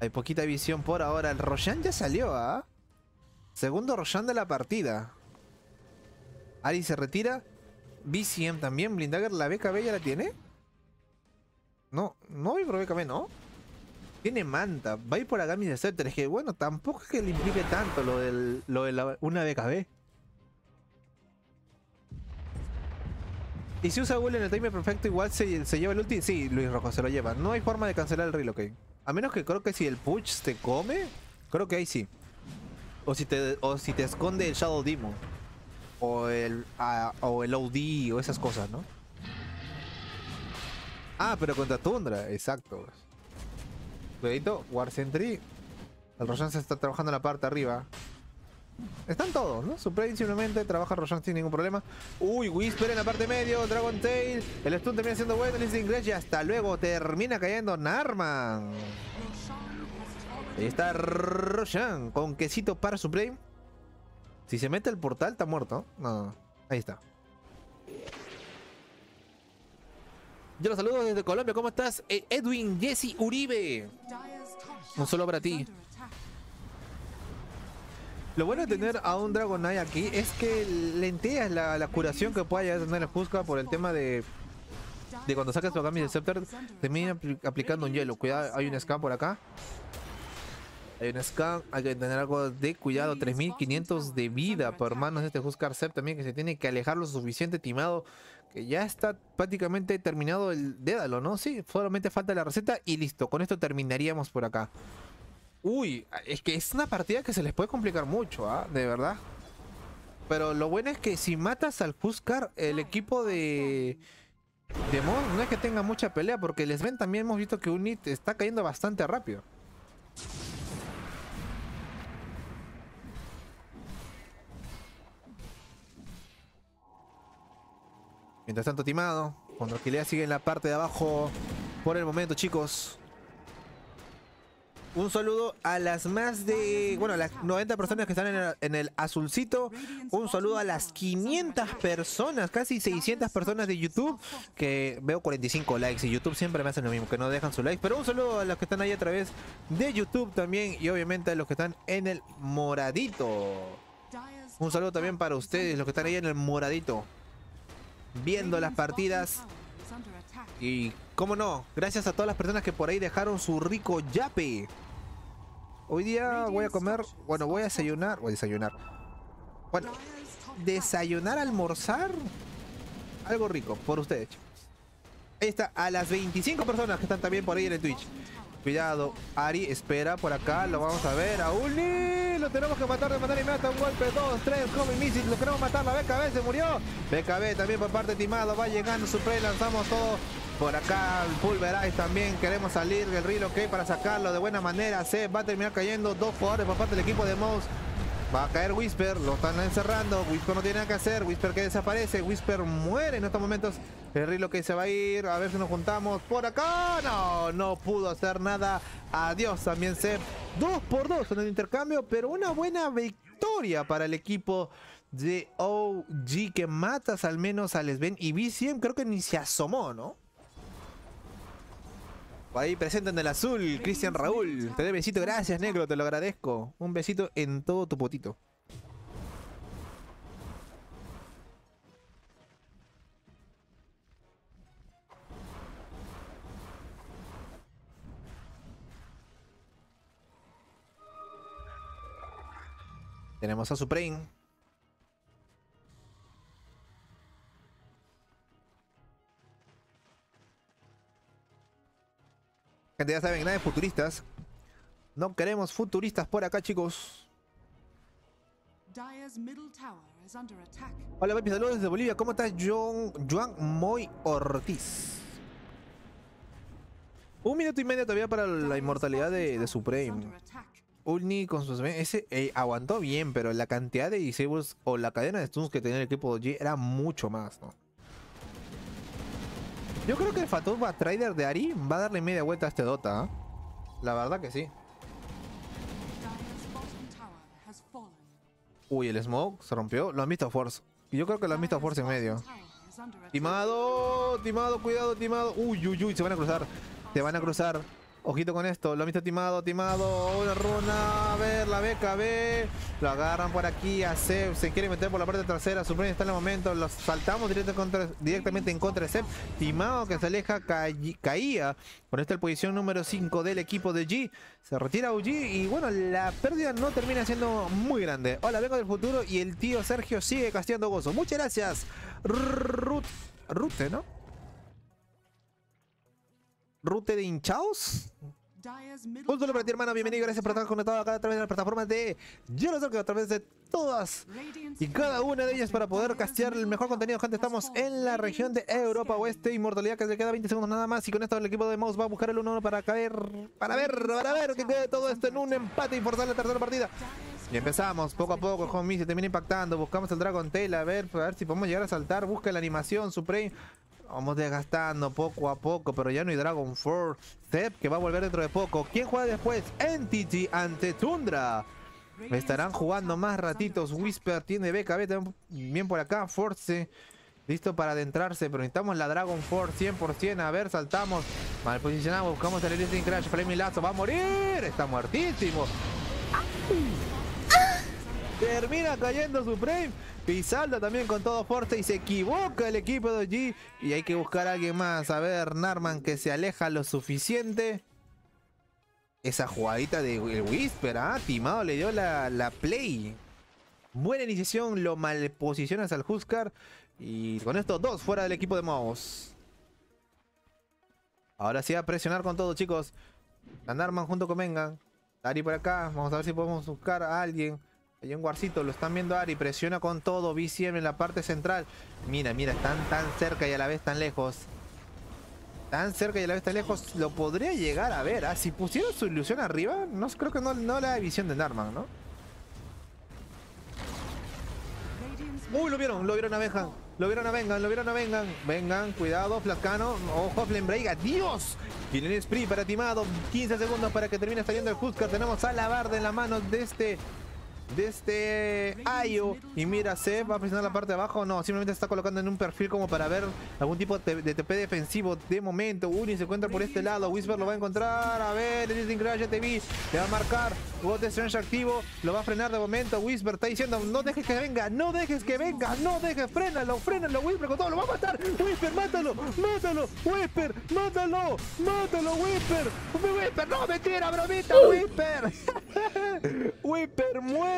Hay poquita visión por ahora. El Roshan ya salió, ¿ah? Segundo Roshan de la partida. Ari se retira. BCM también, Blindagger, ¿la BKB ya la tiene? No, no voy por BKB, ¿no? Tiene manta, va por Agami de Scepter. bueno, tampoco es que le implique tanto lo, lo de una BKB. Y si usa Will en el timer perfecto, igual se, lleva el ulti. Sí, Luis Rojo se lo lleva. No hay forma de cancelar el reloque. A menos que creo que si el push te come, creo que ahí sí. O si te, o si te esconde el Shadow Demon o el, o el OD o esas cosas, ¿no? Ah, pero contra Tundra, exacto. Cuidado, War Sentry. El Roshan se está trabajando en la parte arriba. Están todos, ¿no? Supreme simplemente trabaja Roshan sin ningún problema. Uy, Whisper en la parte medio, Dragon Tail. El stun termina siendo bueno, Liz Inglés y hasta luego termina cayendo Narman. Ahí está Roshan con quesito para Supreme. Si se mete al portal, está muerto. No, ahí está. Yo los saludo desde Colombia. ¿Cómo estás? Eh, Edwin Jesse Uribe. Un solo para ti. Lo bueno de tener a un Dragon Dragonite aquí es que lenteas la, la curación que pueda tener la Jusca por el tema de de cuando sacas tu Agami Scepter, termina aplicando un hielo. Cuidado, hay un scan por acá. Hay un scan, hay que tener algo de cuidado. 3500 de vida por manos de este Huskar Sep también que se tiene que alejar lo suficiente, timado. Que ya está prácticamente terminado el dédalo, ¿no? Sí, solamente falta la receta y listo. Con esto terminaríamos por acá. Uy, es que es una partida que se les puede complicar mucho, ¿ah? De verdad. Pero lo bueno es que si matas al Huskar, el equipo de... De no es que tenga mucha pelea porque les ven también hemos visto que Unit está cayendo bastante rápido. Mientras tanto, Timado, cuando tranquilidad sigue en la parte de abajo por el momento, chicos. Un saludo a las más de, bueno, a las 90 personas que están en el, azulcito. Un saludo a las 500 personas, casi 600 personas de YouTube, que veo 45 likes y YouTube siempre me hace lo mismo, que no dejan su like. Pero un saludo a los que están ahí a través de YouTube también y obviamente a los que están en el moradito. Un saludo también para ustedes, los que están ahí en el moradito viendo las partidas. Y cómo no, gracias a todas las personas que por ahí dejaron su rico yape. Hoy día voy a comer, bueno, voy a desayunar, voy a desayunar. Bueno, desayunar, almorzar, algo rico, por ustedes. Ahí está, a las 25 personas que están también por ahí en el Twitch. Cuidado, Ari espera por acá, lo vamos a ver a Uli. Lo tenemos que matar de manera inmediata, un golpe, dos, tres, misis, lo queremos matar, la BKB se murió. BKB también por parte de Timado, va llegando su play, lanzamos todo por acá Pulverize también queremos salir del reel ok para sacarlo de buena manera se va a terminar cayendo dos jugadores por parte del equipo de Mouse Va a caer Whisper, lo están encerrando. Whisper no tiene nada que hacer. Whisper que desaparece. Whisper muere en estos momentos. El lo que se va a ir. A ver si nos juntamos por acá. No, no pudo hacer nada. Adiós también se Dos por dos en el intercambio, pero una buena victoria para el equipo de OG que matas al menos a Lesben. Y BCM creo que ni se asomó, ¿no? Ahí presenten el azul, Cristian Raúl. Te doy besito, gracias negro, te lo agradezco. Un besito en todo tu potito. Tenemos a Supreme. Gente, ya saben, nada de futuristas. No queremos futuristas por acá, chicos. Hola, papi, saludos desde Bolivia. ¿Cómo estás, John, Juan Moy Ortiz? Un minuto y medio todavía para la inmortalidad de, Supreme. Ulni con su... Ese eh, aguantó bien, pero la cantidad de disables o la cadena de stuns que tenía el equipo G era mucho más, ¿no? Yo creo que el Fatouba Trader de Ari va a darle media vuelta a este Dota. ¿ah? La verdad que sí. Uy, el smoke se rompió. Lo han visto a Force. Yo creo que lo han visto a Force en medio. Timado, timado, cuidado, timado. Uy, uy, uy, se van a cruzar. Se van a cruzar. Ojito con esto. Lo han visto timado, timado. Una runa. A ver, la BKB, Lo agarran por aquí. A Seb. Se quiere meter por la parte trasera. Supreme está en el momento. Los saltamos contra, directamente en contra de Seb. Timado que se aleja. caía. Por esta posición número 5 del equipo de G. Se retira UG. Y bueno, la pérdida no termina siendo muy grande. Hola, vengo del futuro. Y el tío Sergio sigue casteando gozo. Muchas gracias. Rute, ¿no? Rute de hinchaos. Un saludo para ti, hermana. Bienvenido. Gracias por estar conectado acá a través de las plataformas de que a través de todas y cada una de ellas para poder castear el mejor contenido. Gente, estamos en la región de Europa Oeste. Inmortalidad que se queda 20 segundos nada más. Y con esto el equipo de Mouse va a buscar el 1-1 para caer, para ver, para ver que quede todo esto en un empate y forzar la tercera partida. Y empezamos poco a poco, homie, se termina impactando. Buscamos el Dragon Tail, a ver, a ver si podemos llegar a saltar. Busca la animación, Supreme. Vamos desgastando poco a poco, pero ya no hay Dragon Force. step que va a volver dentro de poco. ¿Quién juega después? Entity ante Tundra. Estarán jugando más ratitos. Whisper tiene BKB bien por acá. Force listo para adentrarse. Pero necesitamos la Dragon Force 100%. A ver, saltamos. Mal posicionado. Buscamos el Elite Crash. Flaming Lazo va a morir. Está muertísimo. Termina cayendo su frame. pisalda también con todo fuerte y se equivoca el equipo de G. Y hay que buscar a alguien más. A ver, Narman que se aleja lo suficiente. Esa jugadita de Whisper, ¿ah? Timado le dio la, la play. Buena iniciación, lo mal posicionas al Huskar. Y con estos dos fuera del equipo de Mouse. Ahora sí a presionar con todo, chicos. Narman junto con Vengan. Dari por acá. Vamos a ver si podemos buscar a alguien. Hay un guarcito, lo están viendo Ari, presiona con todo, BCM en la parte central. Mira, mira, están tan cerca y a la vez tan lejos. Tan cerca y a la vez tan lejos, lo podría llegar a ver. ¿ah? Si pusieron su ilusión arriba, no, creo que no, no la visión de Narman, ¿no? Uy, lo vieron, lo vieron a Vengan Lo vieron a Vengan, lo vieron a Vengan. Vengan, cuidado, Flascano. Ojo, Flembreiga. ¡Dios! Tiene Tienen spree para Timado. 15 segundos para que termine saliendo el Husker. Tenemos a la barda en la mano de este de este Ayo. Y mira, se va a presionar la parte de abajo. No, simplemente se está colocando en un perfil como para ver algún tipo de TP defensivo de momento. Uri se encuentra por este lado. Whisper lo va a encontrar. A ver, el Crash, ya te vi. Le va a marcar. God Strange activo. Lo va a frenar de momento. Whisper está diciendo: No dejes que venga, no dejes que venga, no dejes. Frénalo, frénalo. Whisper con todo. Lo va a matar. Whisper, mátalo, mátalo. Whisper, mátalo, mátalo. Whisper, Whisper, no, mentira, bromita. Whisper, [LAUGHS] Whisper, muere.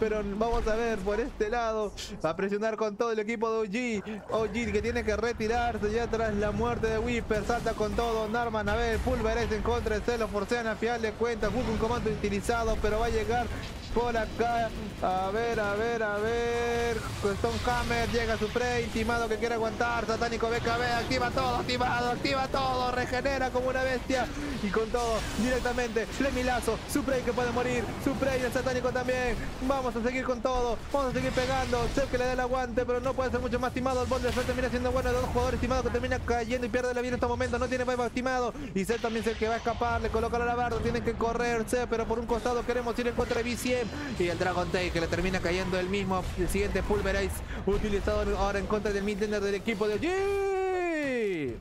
Pero vamos a ver por este lado. Va a presionar con todo el equipo de OG. OG que tiene que retirarse ya tras la muerte de Whipper. Salta con todo. Narman, a ver, Pulveres en contra Celo. Forcean a final de cuentas. un comando utilizado, pero va a llegar por acá. A ver, a ver, a ver. Stonehammer Hammer llega su prey Intimado que quiere aguantar. Satánico BKB. Activa todo, activado, activa todo. Regenera como una bestia. Y con todo, directamente, Flemilazo. Su prey que puede morir. Su prey el satánico también vamos a seguir con todo. Vamos a seguir pegando. sé que le da el aguante, pero no puede ser mucho más timado. El bond de termina siendo bueno. El otro jugador estimado que termina cayendo y pierde la vida en este momento No tiene más estimado. Y ser también es el que va a escapar. Le coloca la barra. Tienen que correr, sé pero por un costado queremos ir en contra de BCM. Y el Dragon que le termina cayendo el mismo. El siguiente Pulverize utilizado ahora en contra del Mintender del equipo de G.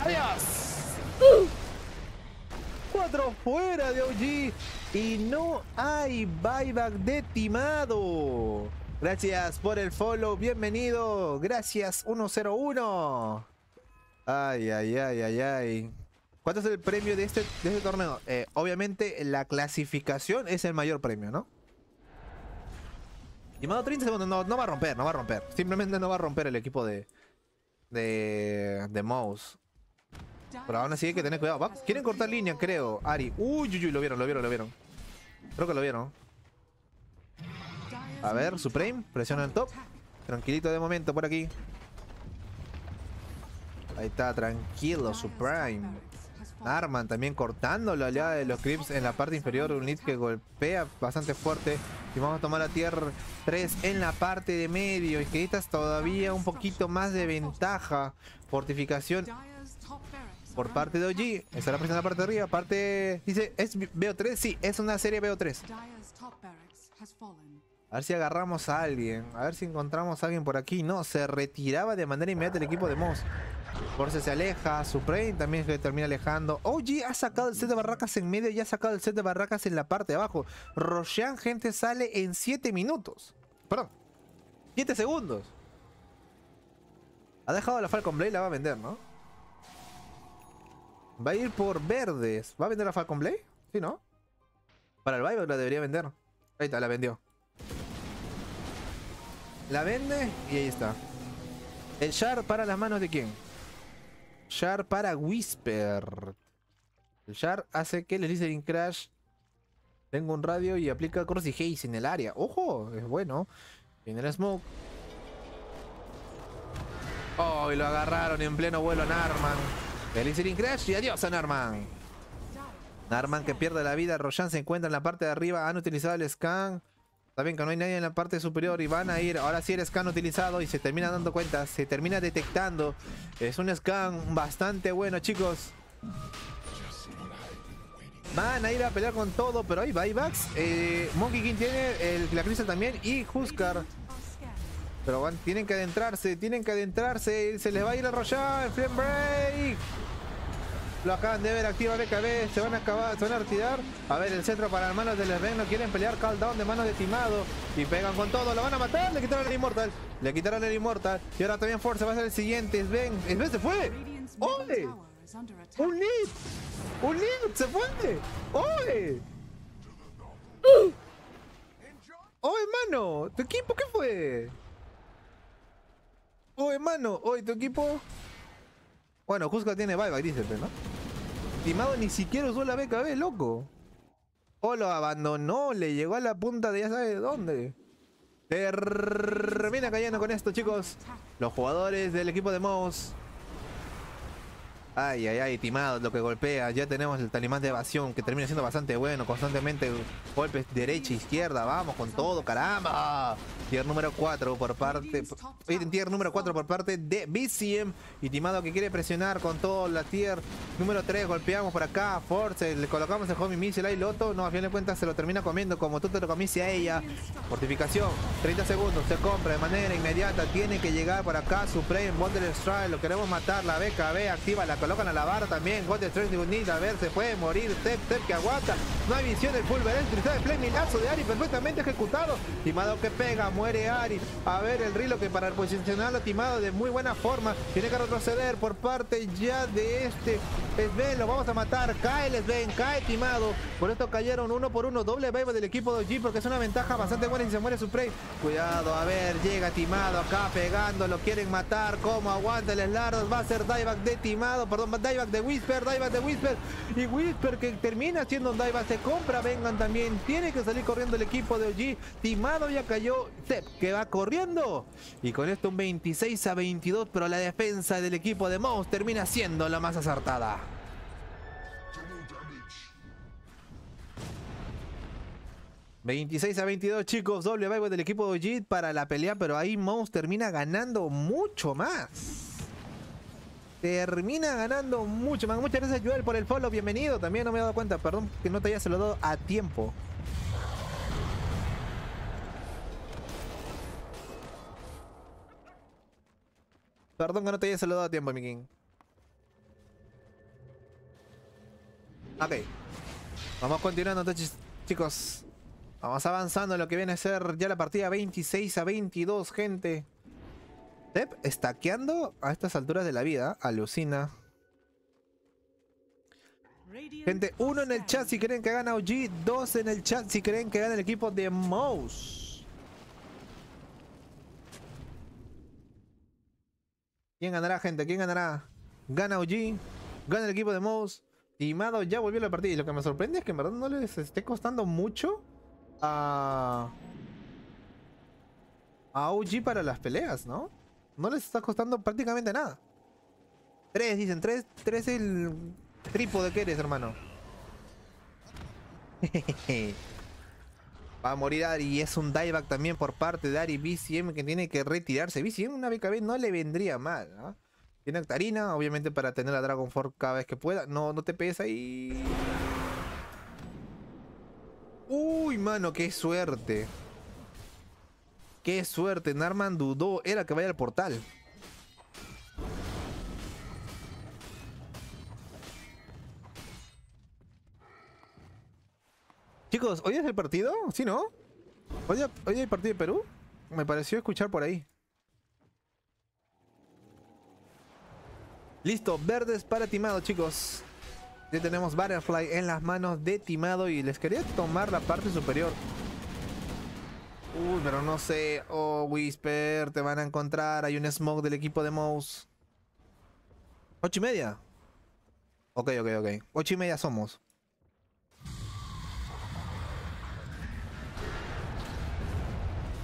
Adiós. 4 fuera de OG. Y no hay buyback de timado. Gracias por el follow. Bienvenido. Gracias 101. Ay, ay, ay, ay, ay. ¿Cuánto es el premio de este, de este torneo? Eh, obviamente la clasificación es el mayor premio, ¿no? Timado 30 segundos, no, va a romper, no va a romper. Simplemente no va a romper el equipo de. de. de Mouse. Pero aún así hay que tener cuidado. quieren cortar línea, creo. Ari. Uy, uy, uy, lo vieron, lo vieron, lo vieron. Creo que lo vieron. A ver, Supreme. Presiona el top. Tranquilito de momento por aquí. Ahí está, tranquilo, Supreme. Arman también cortando la de los Crips en la parte inferior. Un lead que golpea bastante fuerte. Y vamos a tomar la tier 3 en la parte de medio. Y que necesitas todavía un poquito más de ventaja. Fortificación por parte de OG. Estará presionando de la parte de arriba. Parte. Dice, ¿es BO3? Sí, es una serie BO3. A ver si agarramos a alguien. A ver si encontramos a alguien por aquí. No, se retiraba de manera inmediata el equipo de Moss. Force se aleja. Supreme también se termina alejando. OG ha sacado el set de barracas en medio y ha sacado el set de barracas en la parte de abajo. Roshan, gente, sale en 7 minutos. Perdón. 7 segundos. Ha dejado la Falcon Blade, la va a vender, ¿no? Va a ir por verdes. ¿Va a vender a Falcon Blade? Sí, ¿no? Para el Vibe la debería vender. Ahí está, la vendió. La vende y ahí está. El Shard para las manos de quién? Shard para Whisper. El Shard hace que el Slytherin Crash tenga un radio y aplica Crossy Haze en el área. ¡Ojo! Es bueno. Viene el Smoke. ¡Oh! Y lo agarraron en pleno vuelo en Arman. Elixir Crash y adiós a Narman. Narman que pierde la vida. Royan se encuentra en la parte de arriba. Han utilizado el scan. Está bien que no hay nadie en la parte superior y van a ir. Ahora sí el scan utilizado y se termina dando cuenta. Se termina detectando. Es un scan bastante bueno, chicos. Van a ir a pelear con todo, pero hay buybacks. Eh, Monkey King tiene la crisis también y Huskar. Pero van, tienen que adentrarse, tienen que adentrarse. Se les va a ir a Royan. Flame Break. Lo acaban de ver, activa BKB, se van a acabar, se van a retirar. A ver, el centro para hermanos del Sven no quieren pelear, down de manos de Timado. Y pegan con todo, lo van a matar, le quitaron el Immortal, le quitaron el Immortal. Y ahora también Force va a ser el siguiente, Sven, Sven se fue. ¡Oye! ¡Un lead! ¡Un lead! ¡Se fue! ¡Oye! oh, hermano! ¿Tu equipo qué fue? Oh hermano! hoy tu equipo! Bueno, Cusco tiene buyback, dice, ¿no? estimado ni siquiera usó la BKB, loco. O lo abandonó, le llegó a la punta de ya sabe dónde. Termina cayendo con esto, chicos. Los jugadores del equipo de Mouse Ay, ay, ay, timado, lo que golpea. Ya tenemos el talimán de evasión, que termina siendo bastante bueno. Constantemente golpes derecha, e izquierda. Vamos con todo, caramba. Tier número 4 por parte... Tier número 4 por parte de BCM. Y timado que quiere presionar con todo la tier número 3. Golpeamos por acá. Force, le colocamos el homie missile ahí, Loto. No, a fin de cuentas se lo termina comiendo como tú te lo comiste a ella. Fortificación, 30 segundos. Se compra de manera inmediata. Tiene que llegar por acá. Supreme, Wonder Strike. Lo queremos matar. La BKB activa la colocan a la barra también. Gol de trendy Unit. A ver, se puede morir. Step, step que aguanta. No hay visión del pulver trizado de play. Milazo de Ari perfectamente ejecutado. Timado que pega. Muere Ari. A ver, el Rilo que para posicionarlo Timado de muy buena forma. Tiene que retroceder por parte ya de este Sven. Lo vamos a matar. Cae el ven. Cae Timado. Por esto cayeron uno por uno. Doble baby del equipo de OG porque es una ventaja bastante buena y se muere su prey. Cuidado. A ver, llega Timado acá pegando. Lo quieren matar. Como aguanta el Slardos. Va a ser dieback de Timado perdón, de Whisper, diveback de Whisper. Y Whisper que termina siendo un se compra, vengan también. Tiene que salir corriendo el equipo de OG. Timado ya cayó, Zep que va corriendo. Y con esto un 26 a 22, pero la defensa del equipo de Mouse termina siendo la más acertada. ...26 a 22 chicos, doble bye del equipo de OG para la pelea... ...pero ahí Mouse termina ganando mucho más termina ganando mucho más. Muchas gracias, Joel, por el follow. Bienvenido. También no me he dado cuenta. Perdón que no te haya saludado a tiempo. Perdón que no te haya saludado a tiempo, mi Ok. Vamos continuando chicos. Vamos avanzando en lo que viene a ser ya la partida 26 a 22, gente. Tep estaqueando a estas alturas de la vida. Alucina. Gente, uno en el chat si creen que gana OG, dos en el chat si creen que gana el equipo de Mouse. ¿Quién ganará, gente? ¿Quién ganará? Gana OG, gana el equipo de Mouse. Y Mado ya volvió a la partida. Y lo que me sorprende es que en verdad no les esté costando mucho a. a OG para las peleas, ¿no? No les está costando prácticamente nada. Tres, dicen. Tres, tres el de que eres, hermano. [LAUGHS] Va a morir Ari. Es un dieback también por parte de Ari BCM que tiene que retirarse. BCM una BKB no le vendría mal. Tiene Actarina, obviamente para tener la Dragon Force cada vez que pueda. No, no te pesa ahí. Uy, mano, qué suerte. Qué suerte, Narman dudó, era que vaya al portal. Chicos, ¿hoy es el partido? ¿Sí, no? ¿Hoy, hoy hay partido de Perú? Me pareció escuchar por ahí. Listo, verdes para Timado, chicos. Ya tenemos Butterfly en las manos de Timado y les quería tomar la parte superior. Uy, pero no sé. Oh, Whisper, te van a encontrar. Hay un smoke del equipo de Mouse. ¿Ocho y media? Ok, ok, ok. Ocho y media somos.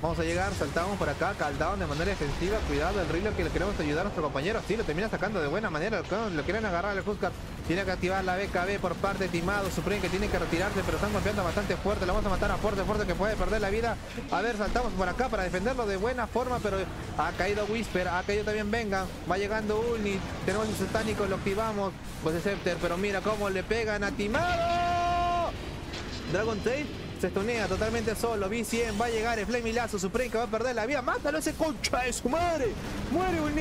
Vamos a llegar, saltamos por acá, Caldao de manera defensiva. Cuidado, el río que le queremos ayudar a nuestro compañero. Sí, lo termina sacando de buena manera. Lo quieren agarrar al Huskar. Tiene que activar la BKB por parte de Timado. Supreme que tiene que retirarse, pero están golpeando bastante fuerte. Lo vamos a matar a fuerte, fuerte que puede perder la vida. A ver, saltamos por acá para defenderlo de buena forma, pero ha caído Whisper. Ha caído también Venga. Va llegando Ulni. Tenemos el satánico, lo activamos. Pues Scepter, pero mira cómo le pegan a Timado. Dragon Tail se totalmente solo. B100 va a llegar. El y Lazo. Supreme que va a perder la vida. Mátalo ese concha de su madre. Muere un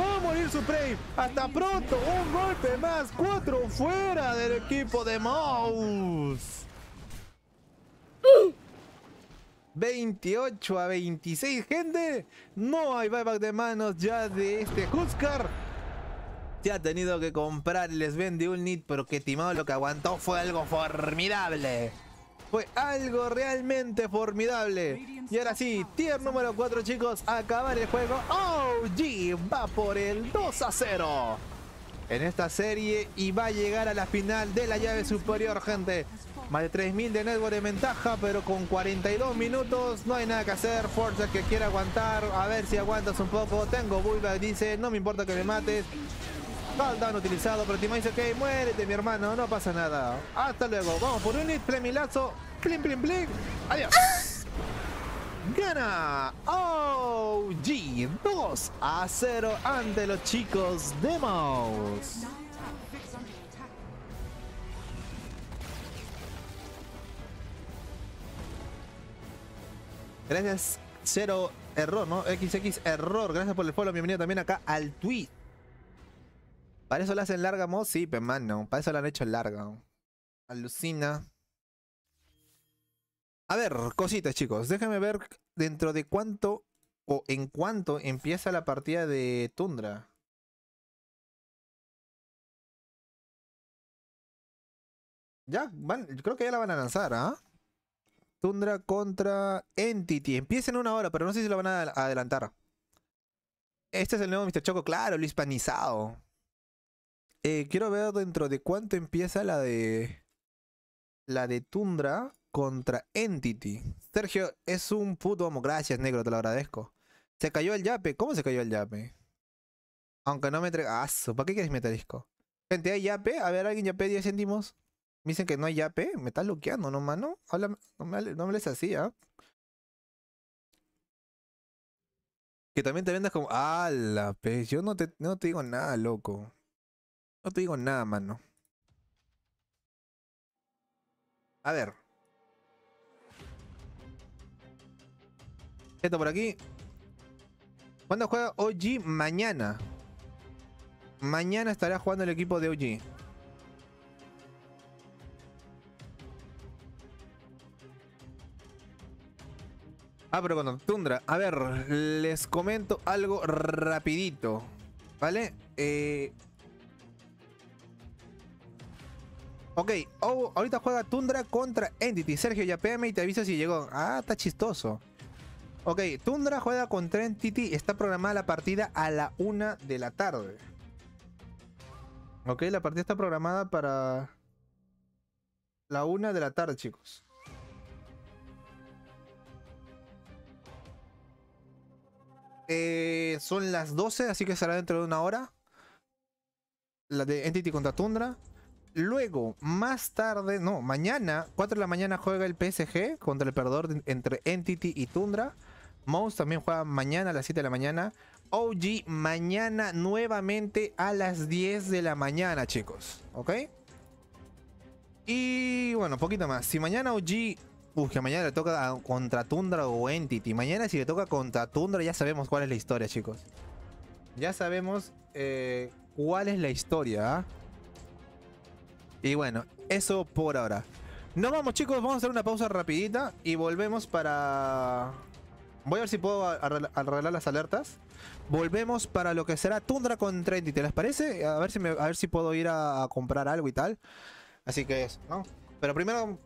Va a morir Supreme. Hasta pronto. Un golpe más. Cuatro fuera del equipo de Mouse. 28 a 26, gente. No hay buyback de manos ya de este Huskar. Se ha tenido que comprar el Sven de un pero que timado lo que aguantó fue algo formidable. Fue algo realmente formidable. Y ahora sí, tier número 4 chicos, acabar el juego. ¡Oh, OG va por el 2 a 0 en esta serie y va a llegar a la final de la llave superior, gente. Más de 3.000 de network de ventaja, pero con 42 minutos no hay nada que hacer. Forza que quiere aguantar, a ver si aguantas un poco. Tengo Bulba, dice, no me importa que me mates no utilizado, pero Timón dice, ok, muérete mi hermano, no pasa nada. Hasta luego, vamos por un flemilazo, plim plim plim, adiós. Gana ¡Oh, OG 2 a 0 ante los chicos de Mouse. Gracias, cero error, ¿no? XX error. Gracias por el follow. Bienvenido también acá al tweet. Para eso la hacen larga, mod, sí, pero mano. Para eso la han hecho larga. Alucina. A ver, cositas, chicos. Déjenme ver dentro de cuánto o en cuánto empieza la partida de Tundra. Ya, creo que ya la van a lanzar, ¿ah? Tundra contra Entity. Empieza en una hora, pero no sé si lo van a adelantar. Este es el nuevo Mr. Choco, claro, lo hispanizado. Eh, quiero ver dentro de cuánto empieza la de. La de Tundra contra Entity. Sergio, es un puto amo. Gracias, negro, te lo agradezco. Se cayó el yape. ¿Cómo se cayó el yape? Aunque no me entrega. ¿Para qué quieres metalisco? Gente, ¿hay yape? A ver, ¿alguien yape 10 céntimos? Me dicen que no hay yape. Me estás bloqueando, ¿no, mano? no, me, no me les así, ¿ah? Que también te vendas como. ¡Hala, pez! Yo no te, no te digo nada, loco. No te digo nada, mano. A ver. Esto por aquí. ¿Cuándo juega OG? Mañana. Mañana estará jugando el equipo de OG. Ah, pero cuando... Tundra. A ver, les comento algo rapidito. ¿Vale? Eh, Ok, oh, ahorita juega Tundra contra Entity. Sergio, ya PM y te aviso si llegó. Ah, está chistoso. Ok, Tundra juega contra Entity. Está programada la partida a la 1 de la tarde. Ok, la partida está programada para la 1 de la tarde, chicos. Eh, son las 12, así que será dentro de una hora. La de Entity contra Tundra. Luego, más tarde, no, mañana, 4 de la mañana juega el PSG contra el perdedor entre Entity y Tundra. Mouse también juega mañana a las 7 de la mañana. OG mañana nuevamente a las 10 de la mañana, chicos. ¿Ok? Y bueno, poquito más. Si mañana OG Uf, que mañana le toca contra Tundra o Entity. Mañana si le toca contra Tundra ya sabemos cuál es la historia, chicos. Ya sabemos eh, cuál es la historia. ¿Ah? Y bueno, eso por ahora. Nos vamos chicos, vamos a hacer una pausa rapidita y volvemos para... Voy a ver si puedo arreglar las alertas. Volvemos para lo que será Tundra con Entity, ¿te les parece? A ver si, a ver si puedo ir a, comprar algo y tal. Así que eso, ¿no? Pero primero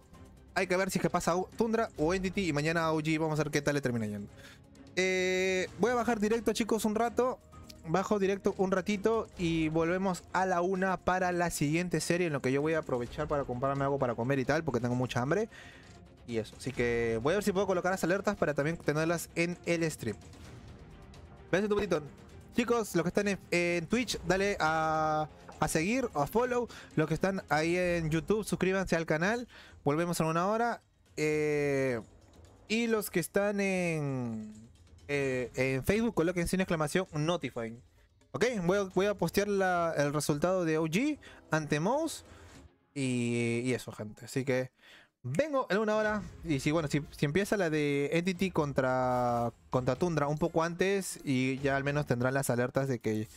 hay que ver si es que pasa Tundra o Entity y mañana OG vamos a ver qué tal le termina yendo. Eh, voy a bajar directo chicos un rato bajo directo un ratito y volvemos a la una para la siguiente serie en lo que yo voy a aprovechar para comprarme algo para comer y tal porque tengo mucha hambre y eso. Así que voy a ver si puedo colocar las alertas para también tenerlas en el stream. un bonito. Chicos, los que están en, Twitch, dale a, a, seguir, a follow. Los que están ahí en YouTube, suscríbanse al canal. Volvemos en una hora. Eh, y los que están en... Eh, en Facebook coloquen sin exclamación Notifying, Ok, voy a, postear el resultado de OG ante Mouse. Y, eso, gente. Así que vengo en una hora. Y si bueno, si, si empieza la de Entity contra, contra Tundra un poco antes. Y ya al menos tendrán las alertas de que,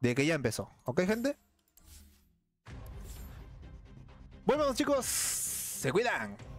de que ya empezó. ¿Ok, gente? Bueno chicos. Se cuidan.